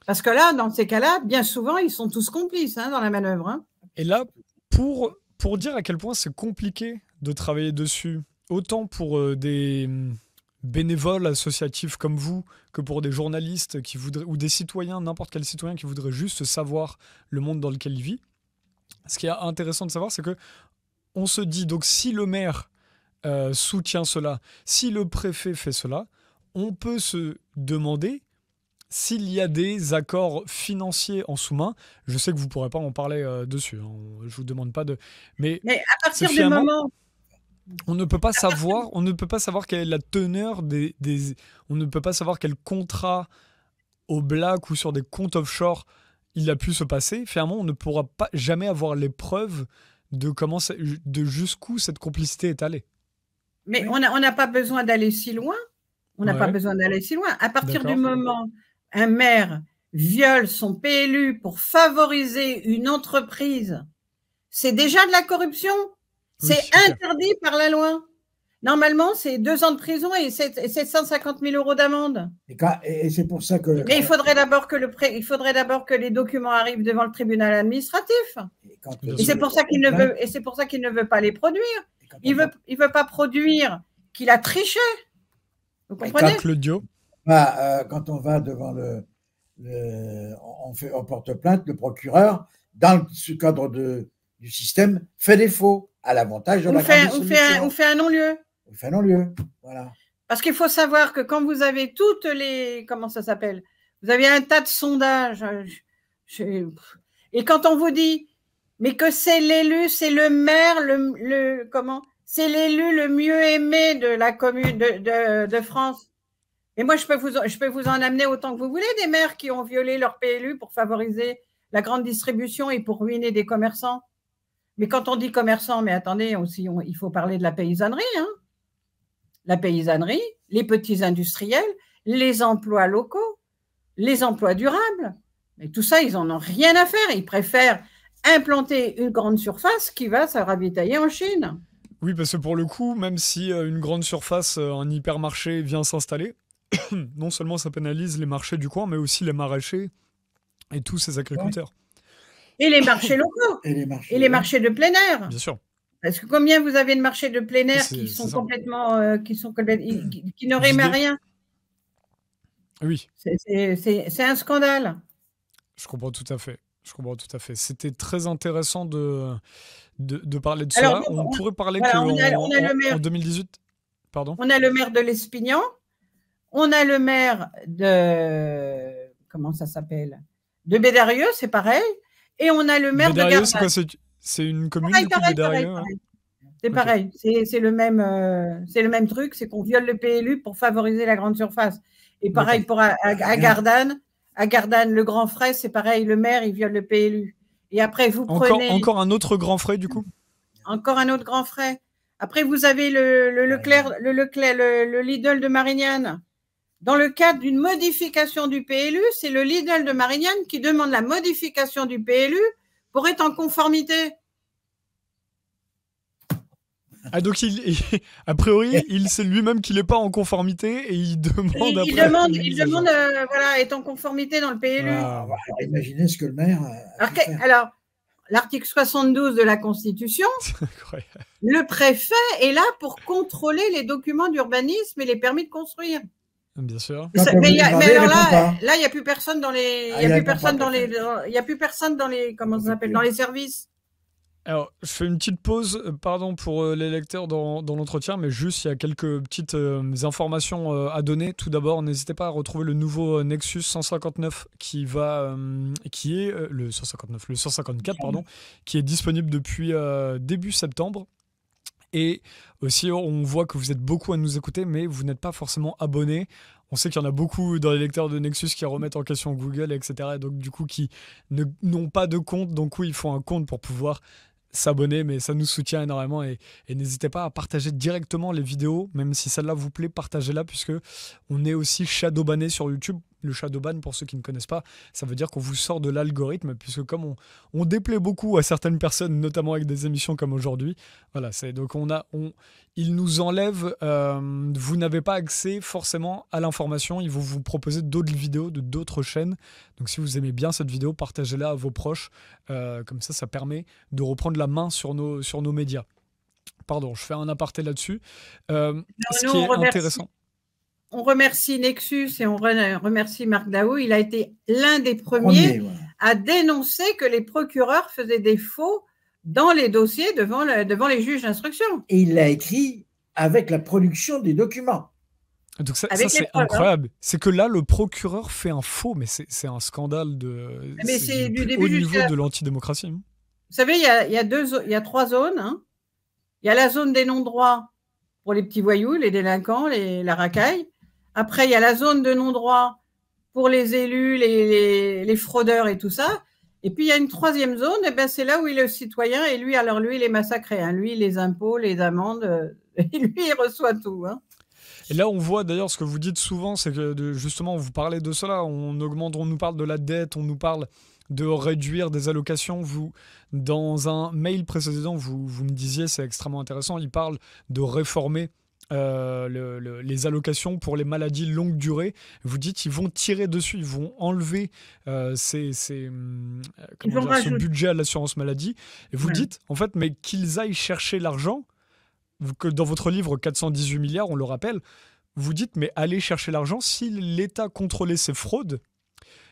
Parce que là, dans ces cas-là, bien souvent, ils sont tous complices hein, dans la manœuvre. Hein. Et là, pour pour dire à quel point c'est compliqué de travailler dessus, autant pour euh, des hum, bénévoles associatifs comme vous que pour des journalistes qui voudraient, ou des citoyens, n'importe quel citoyen qui voudrait juste savoir le monde dans lequel il vit. Ce qui est intéressant de savoir, c'est que on se dit donc si le maire euh, soutient cela, si le préfet fait cela, on peut se demander s'il y a des accords financiers en sous-main, je sais que vous ne pourrez pas en parler euh, dessus. Hein. Je ne vous demande pas de. Mais, à partir du moment. On ne peut pas savoir, on ne peut pas savoir quelle est la teneur des, on ne peut pas savoir quel contrat au black ou sur des comptes offshore il a pu se passer. Finalement, on ne pourra pas jamais avoir les preuves de comment de jusqu'où cette complicité est allée. Mais on n'a on pas besoin d'aller si loin. On n'a pas besoin d'aller si loin. À partir du moment un maire viole son PLU pour favoriser une entreprise, c'est déjà de la corruption. c'est interdit par la loi. Normalement, c'est deux ans de prison et 750 000 euros d'amende. Et, c'est pour ça que. Mais il faudrait d'abord que, le il faudrait que les documents arrivent devant le tribunal administratif. Et, c'est pour ça qu'il ne veut. Et c'est pour ça qu'il ne veut pas les produire. Il veut. veut pas produire qu'il a triché. Vous comprenez? Claudio. Euh, quand on va devant le, on, fait, on porte plainte, le procureur, dans le cadre de, du système, fait défaut à l'avantage de la fait, on fait, un, on fait un non-lieu. On fait un non-lieu, voilà. Parce qu'il faut savoir que quand vous avez toutes les, comment ça s'appelle, vous avez un tas de sondages, euh, et quand on vous dit, mais que c'est l'élu, c'est le maire, le, le comment, c'est l'élu le mieux aimé de la commune de, de, de France. Et moi, je peux, vous, je peux vous en amener autant que vous voulez des maires qui ont violé leur PLU pour favoriser la grande distribution et pour ruiner des commerçants. Mais quand on dit commerçants, mais attendez, aussi, il faut parler de la paysannerie. Hein. La paysannerie, les petits industriels, les emplois locaux, les emplois durables. Mais tout ça, ils n'en ont rien à faire. Ils préfèrent implanter une grande surface qui va se ravitailler en Chine. Oui, parce que pour le coup, même si euh, une grande surface, un euh, hypermarché vient s'installer, non seulement ça pénalise les marchés du coin, mais aussi les maraîchers et tous ces agriculteurs. Et les marchés locaux. Et les marchés, de plein air. Bien sûr. Parce que combien vous avez de marchés de plein air euh, qui sont complètement, qui sont qui, ne riment à rien. Oui. C'est un scandale. Je comprends tout à fait. Je comprends tout à fait. C'était très intéressant de, de, parler de ça cela. on, pourrait parler que 2018. Pardon. On a le maire de l'Espignan on a le maire de. Comment ça s'appelle De Bédarieux, c'est pareil. Et on a le maire de Bédarieux, c'est une commune de Bédarieux, C'est pareil. C'est le, même, euh, le même truc. C'est qu'on viole le PLU pour favoriser la grande surface. Et pareil pour à, Gardanne. le grand frais, c'est pareil. Le maire, il viole le PLU. Et après, vous prenez. Encore, un autre grand frais, du coup Encore un autre grand frais. Après, vous avez le, bah, Leclerc, le, Leclerc, le, le Lidl de Marignane. Dans le cadre d'une modification du PLU, c'est le Lidl de Marignane qui demande la modification du PLU pour être en conformité. Ah donc il, a priori il c'est lui-même qui n'est pas en conformité et il demande. Il, il demande, il demande euh, voilà est en conformité dans le PLU. Ah, imaginez ce que le maire. Euh, alors l'article 72 de la Constitution. Le préfet est là pour contrôler les documents d'urbanisme et les permis de construire. Bien sûr. Ah, mais, a, alors là, il y a plus personne dans les. Ah, il y a, plus personne dans les. Il y a plus personne dans les. Comment ça s'appelle Dans les services. Alors, je fais une petite pause, euh, pardon pour euh, les lecteurs dans, dans l'entretien, mais juste il y a quelques petites euh, informations à donner. Tout d'abord, n'hésitez pas à retrouver le nouveau Nexus 159 qui va, qui est le 159, le 154 pardon, qui est disponible depuis début septembre et aussi, on voit que vous êtes beaucoup à nous écouter, mais vous n'êtes pas forcément abonnés. On sait qu'il y en a beaucoup dans les lecteurs de Nexus qui remettent en question Google, etc. donc, du coup, qui n'ont pas de compte. Donc, oui, ils font un compte pour pouvoir s'abonner, mais ça nous soutient énormément. Et, et n'hésitez pas à partager directement les vidéos, même si celle-là vous plaît, partagez-la, puisque on est aussi shadowbanné sur YouTube le shadowban, pour ceux qui ne connaissent pas, ça veut dire qu'on vous sort de l'algorithme, puisque comme on, déplaît beaucoup à certaines personnes, notamment avec des émissions comme aujourd'hui, voilà, donc on a, on, il nous enlève, euh, vous n'avez pas accès forcément à l'information, ils vont vous proposer d'autres vidéos de d'autres chaînes. Donc si vous aimez bien cette vidéo, partagez-la à vos proches, euh, comme ça, ça permet de reprendre la main sur nos, sur nos médias. Pardon, je fais un aparté là-dessus. Euh, ce qui est intéressant on remercie Nexus et on remercie Marc Daou. Il a été l'un des premiers à dénoncer que les procureurs faisaient des faux dans les dossiers devant, devant les juges d'instruction. Et il l'a écrit avec la production des documents. Donc ça, c'est hein. incroyable. C'est que là, le procureur fait un faux, mais c'est un scandale de, du, niveau de l'antidémocratie. Hein. Vous savez, il y a, deux, il y a trois zones. Hein. Il y a la zone des non-droits pour les petits voyous, les délinquants, les, la racaille. Après, il y a la zone de non-droit pour les élus, les, fraudeurs et tout ça. Et puis, il y a une troisième zone, et eh ben c'est là où il est le citoyen, et lui, alors lui, il est massacré. Hein. Lui, les impôts, les amendes, euh, lui, il reçoit tout. Hein. Et là, on voit d'ailleurs ce que vous dites souvent, c'est que justement, vous parlez de cela. On nous parle de la dette, on nous parle de réduire des allocations. Vous, dans un mail précédent, vous, vous me disiez, c'est extrêmement intéressant, il parle de réformer euh, les allocations pour les maladies longue durée, vous dites qu'ils vont tirer dessus, ils vont enlever euh, hum, euh, ce budget à l'assurance maladie. Et vous dites, en fait, mais qu'ils aillent chercher l'argent, que dans votre livre 418 milliards, on le rappelle, vous dites, mais allez chercher l'argent, si l'État contrôlait ces fraudes,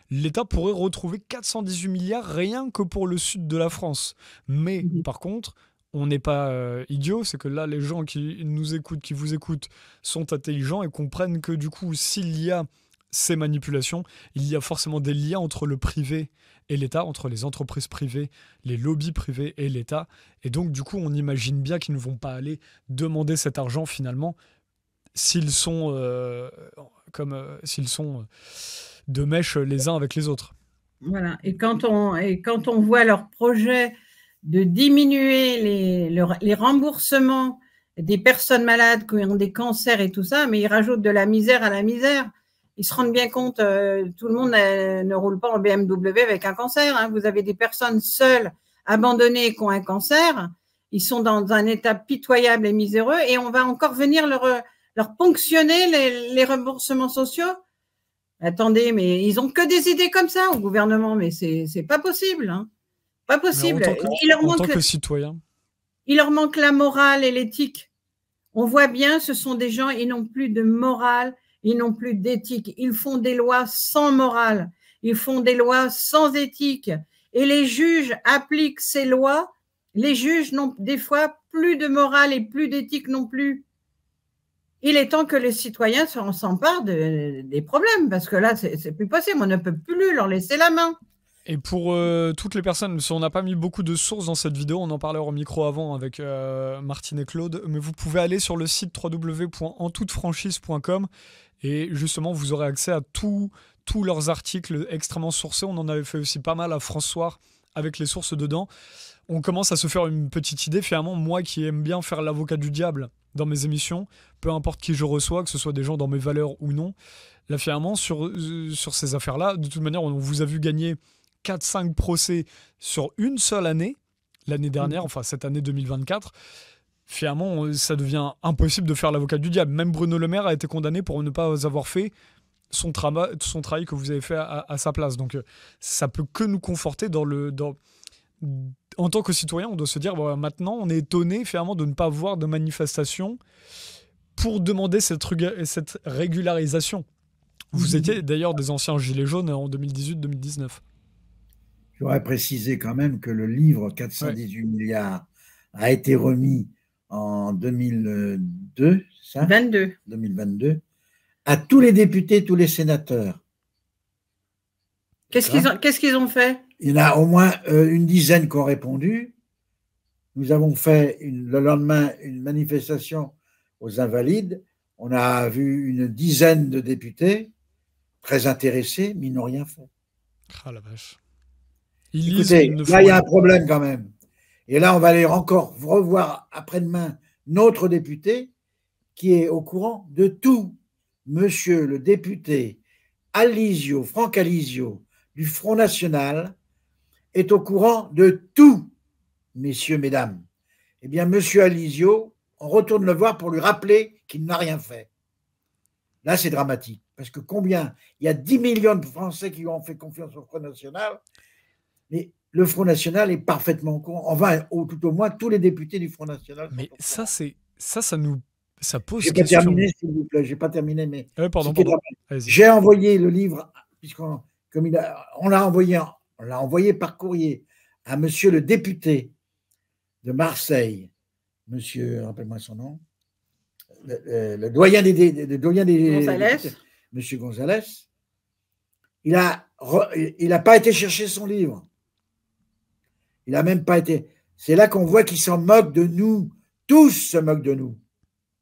l'État pourrait retrouver 418 milliards rien que pour le sud de la France. Mais mhm. par contre, on n'est pas euh, idiot, c'est que là, les gens qui nous écoutent, qui vous écoutent, sont intelligents et comprennent que du coup, s'il y a ces manipulations, il y a forcément des liens entre le privé et l'État, entre les entreprises privées, les lobbies privés et l'État. Et donc, du coup, on imagine bien qu'ils ne vont pas aller demander cet argent finalement s'ils sont, euh, comme, euh, s'ils sont de mèche les uns avec les autres. Voilà. Et quand on, et quand on voit leurs projets de diminuer les, remboursements des personnes malades qui ont des cancers et tout ça, mais ils rajoutent de la misère à la misère. Ils se rendent bien compte, euh, tout le monde euh, ne roule pas en BMW avec un cancer. Hein. Vous avez des personnes seules, abandonnées, qui ont un cancer. Ils sont dans un état pitoyable et miséreux et on va encore venir leur, ponctionner les, remboursements sociaux. Attendez, mais ils ont que des idées comme ça au gouvernement, mais c'est pas possible. Hein. Pas possible. il leur manque, citoyen. Il leur manque la morale et l'éthique. On voit bien, ce sont des gens, ils n'ont plus de morale, ils n'ont plus d'éthique. Ils font des lois sans morale, ils font des lois sans éthique. Et les juges appliquent ces lois. Les juges n'ont des fois plus de morale et plus d'éthique non plus. Il est temps que les citoyens s'emparent des problèmes, parce que là, c'est plus possible. On ne peut plus leur laisser la main. Et pour euh, toutes les personnes, on n'a pas mis beaucoup de sources dans cette vidéo, on en parlait au micro avant avec euh, Martine et Claude, mais vous pouvez aller sur le site www.entoutefranchise.com et justement vous aurez accès à tous leurs articles extrêmement sourcés. On en avait fait aussi pas mal à François avec les sources dedans. On commence à se faire une petite idée. Finalement, moi qui aime bien faire l'avocat du diable dans mes émissions, peu importe qui je reçois, que ce soit des gens dans mes valeurs ou non, là finalement sur, euh, sur ces affaires-là, de toute manière, on vous a vu gagner 4-5 procès sur une seule année, l'année mm. dernière, enfin cette année 2024, finalement, euh, ça devient impossible de faire l'avocat du diable. Même Bruno Le Maire a été condamné pour ne pas avoir fait son, travail que vous avez fait à, sa place. Donc, euh, ça peut que nous conforter dans le. En tant que citoyen, on doit se dire voilà maintenant, on est étonné finalement de ne pas voir de manifestation pour demander cette, cette régularisation. Vous mm. étiez d'ailleurs des anciens gilets jaunes en 2018-2019. J'aurais précisé quand même que le livre 418 milliards a été remis en 2002, ça 22. 2022, à tous les députés, tous les sénateurs. Qu'est-ce qu'ils ont, fait Il y en a au moins euh, une dizaine qui ont répondu. Nous avons fait le lendemain une manifestation aux Invalides. On a vu une dizaine de députés très intéressés, mais ils n'ont rien fait. Ah la vache. Écoutez, là, il y a un problème quand même. Et là, on va aller encore revoir après-demain notre député qui est au courant de tout. Monsieur le député Alizio, Franck Alizio, du Front National, est au courant de tout, messieurs, mesdames. Eh bien, monsieur Alizio, on retourne le voir pour lui rappeler qu'il n'a rien fait. Là, c'est dramatique. Parce que combien Il y a 10 millions de Français qui ont fait confiance au Front National mais le Front National est parfaitement con. Enfin, au, tout au moins, tous les députés du Front National. Mais ça, c'est ça, ça nous ça pose. J'ai pas terminé, s'il vous plaît. J'ai pas terminé, mais. Ah pardon. J'ai envoyé le livre puisqu'on comme il a, on l'a envoyé, on l'a envoyé par courrier à Monsieur le député de Marseille, Monsieur, rappelle-moi son nom, le, doyen des, le doyen des, Gonzalez. Monsieur Gonzalez. Il a, il n'a pas été chercher son livre. Il n'a même pas été. C'est là qu'on voit qu'il s'en moque de nous. Tous se moquent de nous.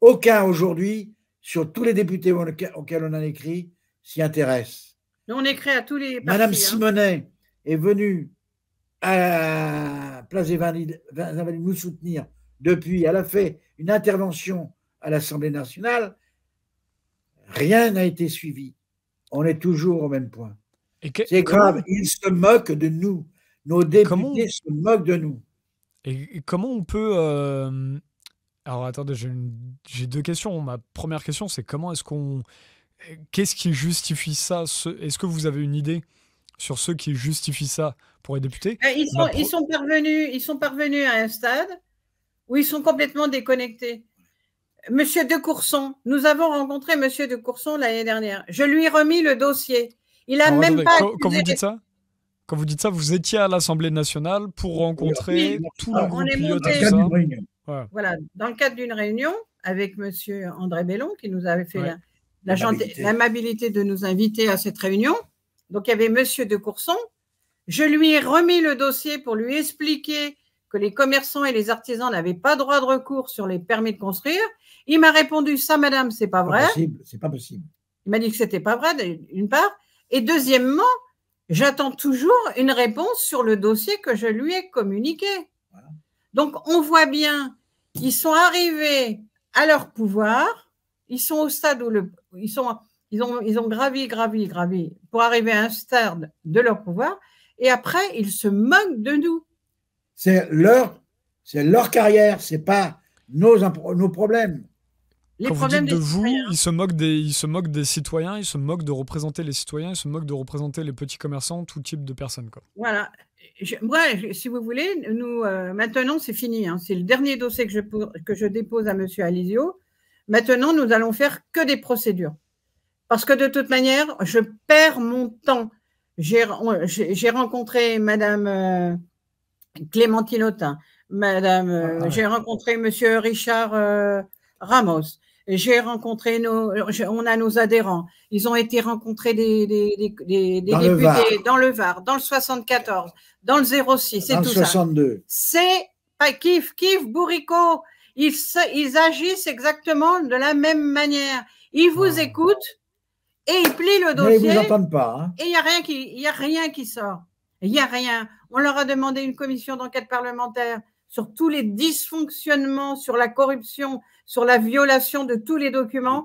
Aucun aujourd'hui, sur tous les députés auxquels on a écrit, s'y intéresse. on écrit à tous les. Madame hein. Simonet est venue à Place des Invalides nous soutenir depuis. Elle a fait une intervention à l'Assemblée nationale. Rien n'a été suivi. On est toujours au même point. C'est grave, ils se moquent de nous. Nos députés se moquent de nous. Et comment on peut. Euh, alors attendez, j'ai deux questions. Ma première question, c'est comment est-ce qu'on. Qu'est-ce qui justifie ça Est-ce que vous avez une idée sur ceux qui justifient ça pour les députés eh, ils sont, parvenus, ils sont parvenus à un stade où ils sont complètement déconnectés. Monsieur de Courson, nous avons rencontré Monsieur de Courson l'année dernière. Je lui ai remis le dossier. Il a même pas. quand vous dites ça quand vous dites ça, vous étiez à l'Assemblée nationale pour rencontrer tout le groupe Voilà, dans le cadre d'une réunion avec Monsieur André Bellon, qui nous avait fait la, l'amabilité de nous inviter à cette réunion. Donc, il y avait Monsieur de Courson. Je lui ai remis le dossier pour lui expliquer que les commerçants et les artisans n'avaient pas droit de recours sur les permis de construire. Il m'a répondu ça, madame, c'est pas vrai. C'est pas possible. Il m'a dit que c'était pas vrai, d'une part. Et deuxièmement, J'attends toujours une réponse sur le dossier que je lui ai communiqué. Donc on voit bien, ils sont arrivés à leur pouvoir, ils sont au stade où le, ils, sont, ils, ont, gravi, gravi, gravi pour arriver à un stade de leur pouvoir, et après ils se moquent de nous. C'est leur, c'est leur carrière, c'est pas nos, nos problèmes. Les problèmes de vous, ils se, moquent des, se moquent des citoyens, ils se moquent de représenter les citoyens, ils se moquent de représenter les petits commerçants, tout type de personnes. Voilà. moi, si vous voulez, nous, euh, maintenant, c'est fini. Hein. C'est le dernier dossier que je, que je dépose à M. Alizio. Maintenant, nous allons faire que des procédures. Parce que de toute manière, je perds mon temps. J'ai rencontré Madame euh, Clémentine Autin. Madame, euh, ah, ah, j'ai rencontré Monsieur Richard Ramos. J'ai rencontré nos, on a nos adhérents. Ils ont été rencontrés des, députés dans le Var, dans le 74, dans le 06, c'est tout le 62. C'est pas kiff, kiff, bourricot. Ils, ils, agissent exactement de la même manière. Ils vous ah. écoutent et ils plient le dossier. Mais ils vous entendent pas. Hein. Et il n'y a rien qui, il a rien qui sort. Il n'y a rien. On leur a demandé une commission d'enquête parlementaire sur tous les dysfonctionnements, sur la corruption, sur la violation de tous les documents.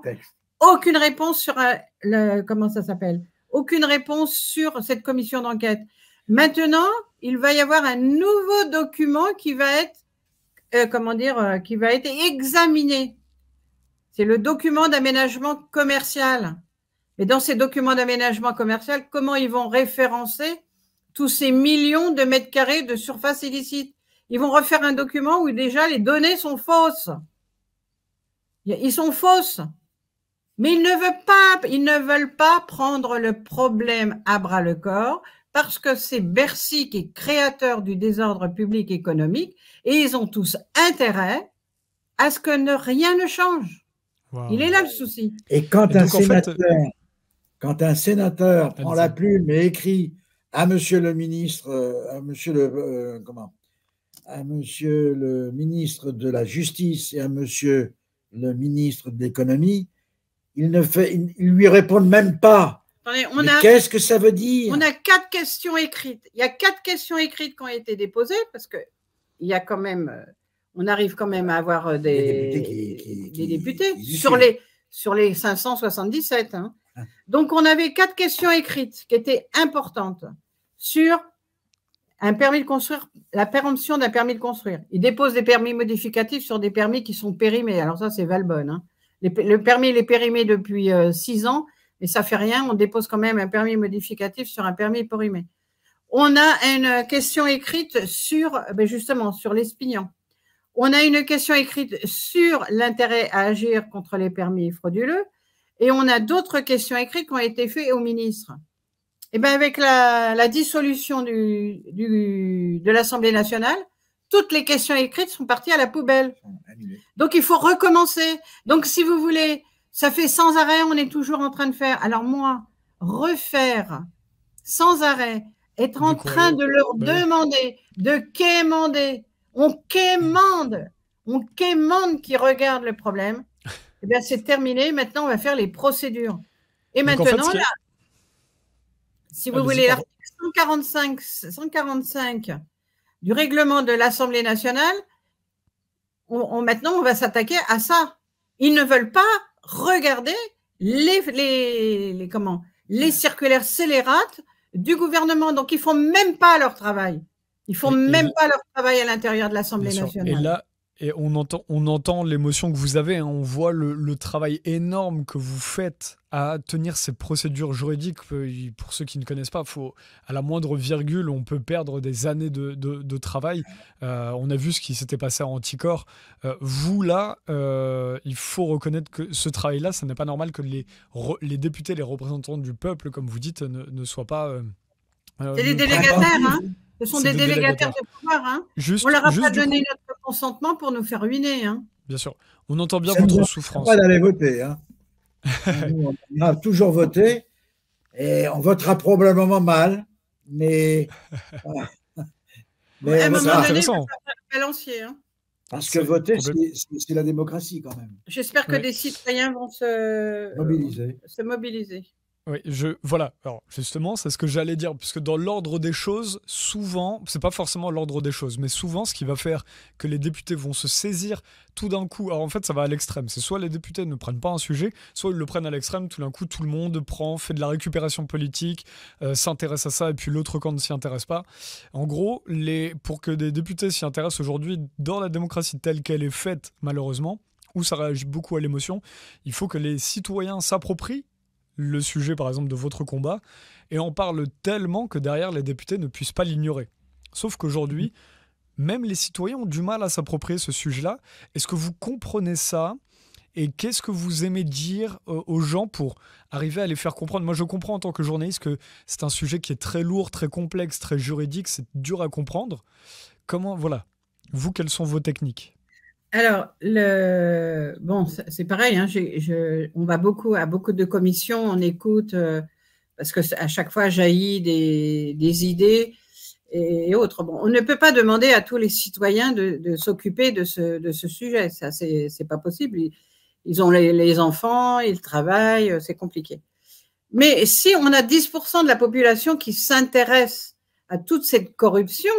Aucune réponse sur euh, le, comment ça s'appelle Aucune réponse sur cette commission d'enquête. Maintenant, il va y avoir un nouveau document qui va être euh, comment dire euh, qui va être examiné. C'est le document d'aménagement commercial. Et dans ces documents d'aménagement commercial, comment ils vont référencer tous ces millions de mètres carrés de surface illicite Ils vont refaire un document où déjà les données sont fausses. Ils sont fausses. Mais ils ne veulent pas, prendre le problème à bras le corps parce que c'est Bercy qui est créateur du désordre public économique et ils ont tous intérêt à ce que rien ne change. Il est là le souci. Et quand, un, sénateur, euh, quand un sénateur prend la plume et écrit à monsieur le ministre, euh, à monsieur le, euh, comment, à monsieur le ministre de la Justice et à monsieur le ministre de l'économie, il ne fait, lui répondent même pas. Qu'est-ce que ça veut dire On a quatre questions écrites. Il y a quatre questions écrites qui ont été déposées parce que il y a quand même, euh, on arrive quand même à avoir euh, des, députés, sur les sur les 577. Hein. Ah. Donc on avait quatre questions écrites qui étaient importantes sur un permis de construire, la péremption d'un permis de construire. Il dépose des permis modificatifs sur des permis qui sont périmés. Alors ça, c'est Valbonne. Hein. le permis, il est périmé depuis euh, six ans, mais ça fait rien. On dépose quand même un permis modificatif sur un permis périmé. On a une question écrite sur, ben justement, sur l'espignan. On a une question écrite sur l'intérêt à agir contre les permis frauduleux. Et on a d'autres questions écrites qui ont été faites au ministre. Et eh bien, avec la, dissolution de l'Assemblée nationale, toutes les questions écrites sont parties à la poubelle. Donc, il faut recommencer. Donc, si vous voulez, ça fait sans arrêt, on est toujours en train de faire. Alors, moi, refaire sans arrêt, être en train de leur demander, de quémander, on quémande, on quémande qui regarde le problème, eh bien, c'est terminé. Maintenant, on va faire les procédures. Et maintenant, là, si ah, vous voulez, l'article 145, 145 du règlement de l'Assemblée nationale, on, maintenant, on va s'attaquer à ça. Ils ne veulent pas regarder les, les, les, comment, les ah. circulaires scélérates du gouvernement. Donc, ils font même pas leur travail. Ils font même pas leur travail à l'intérieur de l'Assemblée nationale. Et on entend, on entend l'émotion que vous avez, hein. on voit le, travail énorme que vous faites à tenir ces procédures juridiques. Euh, pour ceux qui ne connaissent pas, à la moindre virgule, on peut perdre des années de, travail. Euh, on a vu ce qui s'était passé à Anticor. Euh, vous, là, il faut reconnaître que ce travail-là, ce n'est pas normal que les, les députés, les représentants du peuple, comme vous dites, ne, soient pas... C'est des délégataires, hein ce sont des, délégataires, de pouvoir. Hein. Juste, leur a pas donné consentement pour nous faire ruiner. Hein. Bien sûr. On entend bien votre souffrance. Pas d'aller voter. Hein. on a toujours voté et on votera probablement mal, mais. Euh, mais à un moment donné, balancier. Hein. Parce que voter, c'est la démocratie quand même. J'espère que des citoyens vont se mobiliser. Se mobiliser. Oui, je voilà. Alors justement, c'est ce que j'allais dire, puisque dans l'ordre des choses, souvent, c'est pas forcément l'ordre des choses, mais souvent, ce qui va faire que les députés vont se saisir tout d'un coup. Alors en fait, ça va à l'extrême. C'est soit les députés ne prennent pas un sujet, soit ils le prennent à l'extrême. Tout d'un coup, tout le monde prend, fait de la récupération politique, euh, s'intéresse à ça, et puis l'autre camp ne s'y intéresse pas. En gros, les pour que des députés s'y intéressent aujourd'hui dans la démocratie telle qu'elle est faite, malheureusement où ça réagit beaucoup à l'émotion, il faut que les citoyens s'approprient le sujet, par exemple, de votre combat, et en parle tellement que derrière, les députés ne puissent pas l'ignorer. Sauf qu'aujourd'hui, même les citoyens ont du mal à s'approprier ce sujet-là. Est-ce que vous comprenez ça et qu'est-ce que vous aimez dire euh, aux gens pour arriver à les faire comprendre Moi, je comprends en tant que journaliste que c'est un sujet qui est très lourd, très complexe, très juridique, c'est dur à comprendre. Comment, voilà, vous, quelles sont vos techniques alors, le... bon, c'est pareil, hein, on va beaucoup à beaucoup de commissions, on écoute, euh, parce que à chaque fois jaillit des, idées et, autres. Bon, on ne peut pas demander à tous les citoyens de, s'occuper de ce, de ce, sujet, ça, c'est pas possible. Ils, ont les, les, enfants, ils travaillent, euh, c'est compliqué. Mais si on a 10% de la population qui s'intéresse à toute cette corruption,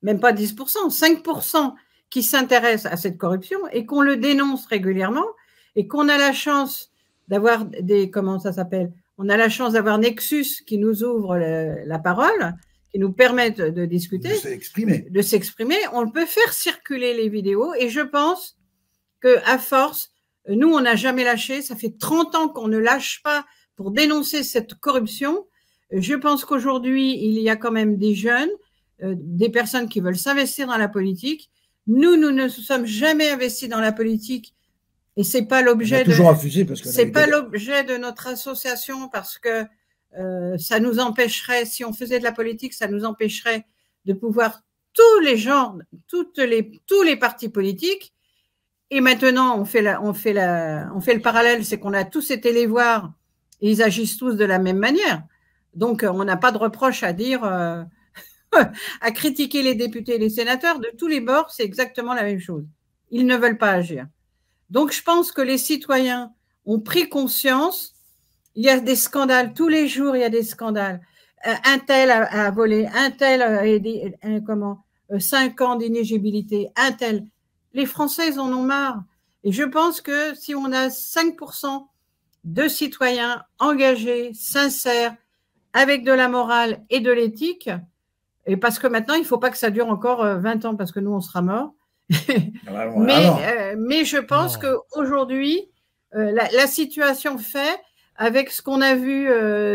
même pas 10%, 5%, qui s'intéresse à cette corruption et qu'on le dénonce régulièrement et qu'on a la chance d'avoir des comment ça s'appelle On a la chance d'avoir Nexus qui nous ouvre la parole, qui nous permettent de discuter, de s'exprimer. On peut faire circuler les vidéos et je pense que à force, nous on n'a jamais lâché. Ça fait 30 ans qu'on ne lâche pas pour dénoncer cette corruption. Je pense qu'aujourd'hui il y a quand même des jeunes, euh, des personnes qui veulent s'investir dans la politique nous, nous ne sommes jamais investis dans la politique et c'est pas l'objet. Toujours parce que. C'est pas l'objet de notre association parce que euh, ça nous empêcherait, si on faisait de la politique, ça nous empêcherait de pouvoir tous les gens, toutes les, tous les partis politiques. Et maintenant, on fait, on fait, la, on fait le parallèle, c'est qu'on a tous été les voir et ils agissent tous de la même manière. Donc, on n'a pas de reproche à dire. Euh, à critiquer les députés et les sénateurs de tous les bords, c'est exactement la même chose. Ils ne veulent pas agir. Donc je pense que les citoyens ont pris conscience. Il y a des scandales, tous les jours il y a des scandales. Euh, un tel a, volé, un tel a aidé, comment, euh, cinq ans d'inégibilité, un tel. Les Français en ont marre. Et je pense que si on a 5% de citoyens engagés, sincères, avec de la morale et de l'éthique, et parce que maintenant, il ne faut pas que ça dure encore 20 euh, ans, parce que nous, on sera morts. Ah bah euh, mais, je pense qu'aujourd'hui, euh, la, situation fait, avec ce qu'on a vu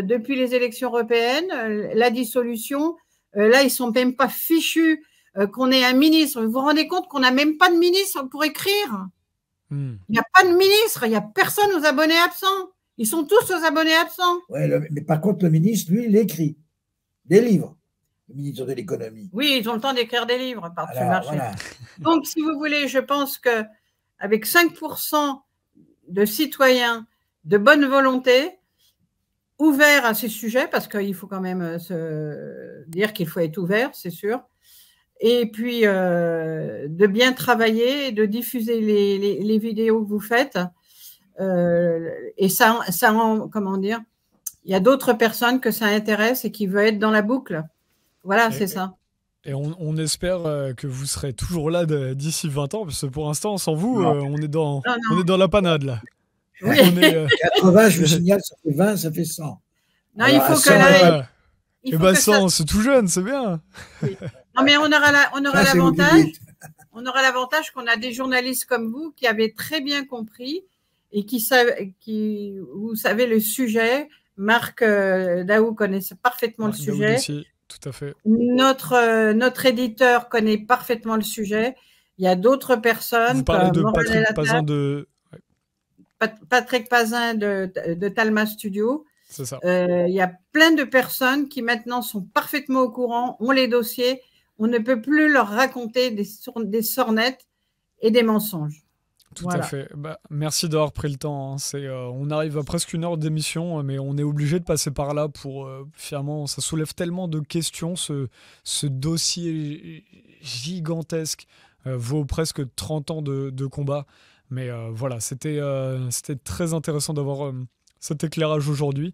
depuis les élections européennes, la dissolution, là, ils ne sont même pas fichus qu'on ait un ministre. Vous vous rendez compte qu'on n'a même pas de ministre pour écrire hmm. Il n'y a pas de ministre, il n'y a personne aux abonnés absents. Ils sont tous aux abonnés absents. Ouais, mais par contre, le ministre, lui, il écrit des livres ministre de l'économie. Oui, ils ont le temps d'écrire des livres par-dessus le marché. Donc, si vous voulez, je pense que avec 5% de citoyens de bonne volonté, ouverts à ces sujets, parce qu'il faut quand même euh, se dire qu'il faut être ouvert, c'est sûr, et puis euh, de bien travailler, de diffuser les, vidéos que vous faites. Euh, et ça, ça comment dire, il y a d'autres personnes que ça intéresse et qui veulent être dans la boucle. Voilà, c'est ça. Et on, espère euh, que vous serez toujours là d'ici 20 ans, parce que pour l'instant, sans vous, euh, on, est dans, on est dans la panade, là. Oui. 80, euh, je vous signale, ça fait 20, ça fait 100. Non, il faut eh ben, que là Et bah 100, c'est tout jeune, c'est bien. Non, mais on aura ah, l'avantage on aura l'avantage qu'on a des journalistes comme vous qui avaient très bien compris et qui, savent, qui vous savez, le sujet. Marc Daou connaissait parfaitement le sujet à fait. Notre, euh, notre éditeur connaît parfaitement le sujet. Il y a d'autres personnes. Vous parlez de Patrick Pazin de. Patrick de, de Talma Studio. Euh, il y a plein de personnes qui maintenant sont parfaitement au courant, ont les dossiers. On ne peut plus leur raconter des sornettes et des mensonges. Tout à fait. Bah, merci d'avoir pris le temps. Hein. C'est, euh, on arrive à presque une heure d'émission, euh, mais on est obligé de passer par là pour euh, Ça soulève tellement de questions, ce, dossier gigantesque vaut presque 30 ans de, combat. Mais voilà, c'était, c'était très intéressant d'avoir cet éclairage aujourd'hui.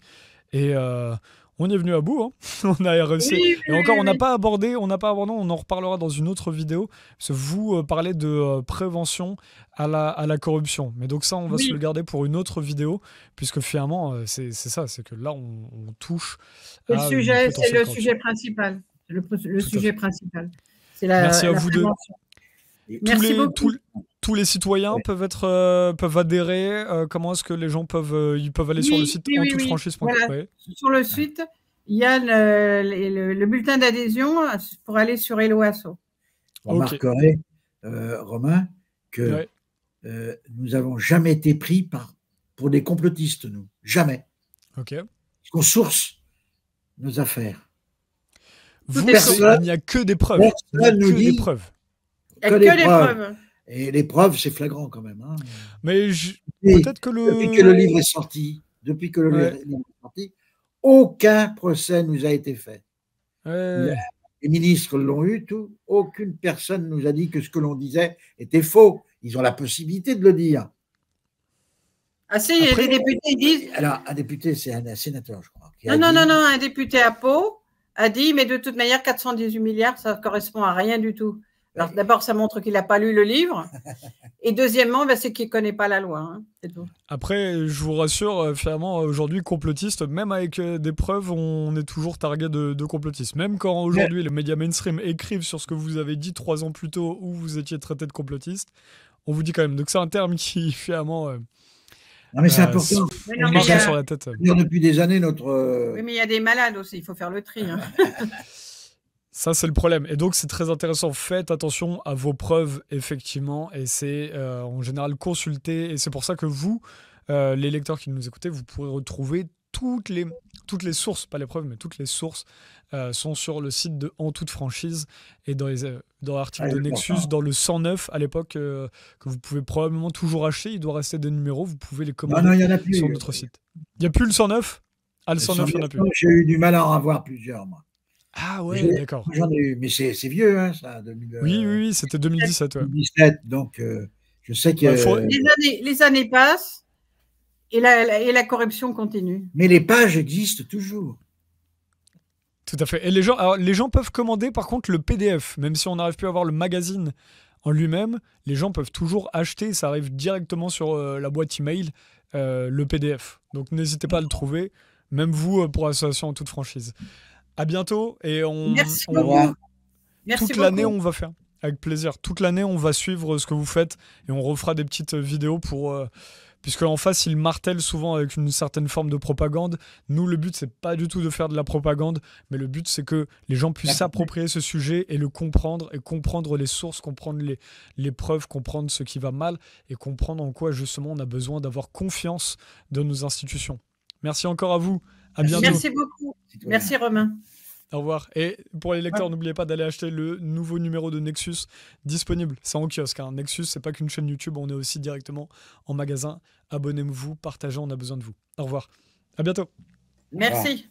Et euh, on est venu à bout, hein. on a réussi. et encore, on n'a pas abordé, on n'a pas abordé, on en reparlera dans une autre vidéo, vous euh, parlez de euh, prévention à la, corruption. Mais donc ça, on va se le garder pour une autre vidéo, puisque finalement, c'est ça, c'est que là, on, touche. Le sujet, c'est le sujet principal. Le, sujet principal. Merci à vous deux. Merci beaucoup tous les citoyens peuvent être euh, peuvent adhérer euh, Comment est-ce que les gens peuvent euh, ils peuvent aller sur le site en Sur le site, il y a le, bulletin d'adhésion pour aller sur Eloasso. On Romain, que nous avons jamais été pris par, pour des complotistes, nous. Jamais. OK. Parce qu'on source nos affaires. Vous, il n'y a que des preuves. Il des preuves. Il n'y a que des preuves. Et l'épreuve, c'est flagrant quand même. Hein. Mais peut-être que le... Depuis que le livre est sorti, depuis que le livre est aucun procès nous a été fait. Les ministres l'ont eu, tout. Aucune personne nous a dit que ce que l'on disait était faux. Ils ont la possibilité de le dire. Ah si, les députés disent. Alors, un député, c'est un, sénateur, je crois. Non, non, non, non, un député à Pau a dit, mais de toute manière, 418 milliards, ça ne correspond à rien du tout d'abord, ça montre qu'il n'a pas lu le livre. Et deuxièmement, ben, c'est qu'il ne connaît pas la loi. Hein, Après, je vous rassure, euh, finalement, aujourd'hui, complotiste, même avec euh, des preuves, on est toujours target de, complotiste. Même quand aujourd'hui, les médias mainstream écrivent sur ce que vous avez dit trois ans plus tôt où vous étiez traité de complotiste, on vous dit quand même. Donc c'est un terme qui, finalement... Euh, non, mais c'est important. sur la tête. Depuis des années, notre... Oui, mais il y a des malades aussi, il faut faire le tri. Hein. Ça, c'est le problème. Et donc, c'est très intéressant. Faites attention à vos preuves, effectivement. Et c'est euh, en général consulter. Et c'est pour ça que vous, euh, les lecteurs qui nous écoutez, vous pourrez retrouver toutes les, toutes les sources, pas les preuves, mais toutes les sources euh, sont sur le site de En toute franchise et dans, les, l'article de Nexus, dans le 109 à l'époque, que vous pouvez probablement toujours acheter. Il doit rester des numéros, vous pouvez les commander sur notre site. Il n'y a plus le 109 Ah, le 109, il n'y en a plus. J'ai eu du mal à en avoir plusieurs, moi. Ah ouais, d'accord. mais c'est vieux, hein, ça. Euh, oui, oui, c'était 2017. donc euh, je sais que. les, années, passent et la, et la corruption continue. Mais les pages existent toujours. Tout à fait. Et les gens, les gens peuvent commander par contre le PDF, même si on n'arrive plus à avoir le magazine en lui-même, les gens peuvent toujours acheter, ça arrive directement sur euh, la boîte email, le PDF. Donc n'hésitez pas à le trouver, même vous pour Association en toute franchise. À bientôt et on. Merci toute l'année, on va faire. Avec plaisir. Toute l'année, on va suivre ce que vous faites et on refera des petites vidéos pour. Euh, puisque en face, ils martèlent souvent avec une certaine forme de propagande. Nous, le but, c'est pas du tout de faire de la propagande, mais le but, c'est que les gens puissent s'approprier ce sujet et le comprendre, et comprendre les sources, comprendre les preuves, comprendre ce qui va mal, et comprendre en quoi, justement, on a besoin d'avoir confiance dans nos institutions. Merci encore à vous. Merci beaucoup. Merci Romain. Au revoir. Et pour les lecteurs, n'oubliez pas d'aller acheter le nouveau numéro de Nexus disponible. C'est en kiosque. Hein. Nexus, c'est pas qu'une chaîne YouTube, on est aussi directement en magasin. Abonnez-vous, partagez, on a besoin de vous. Au revoir. À bientôt. Merci.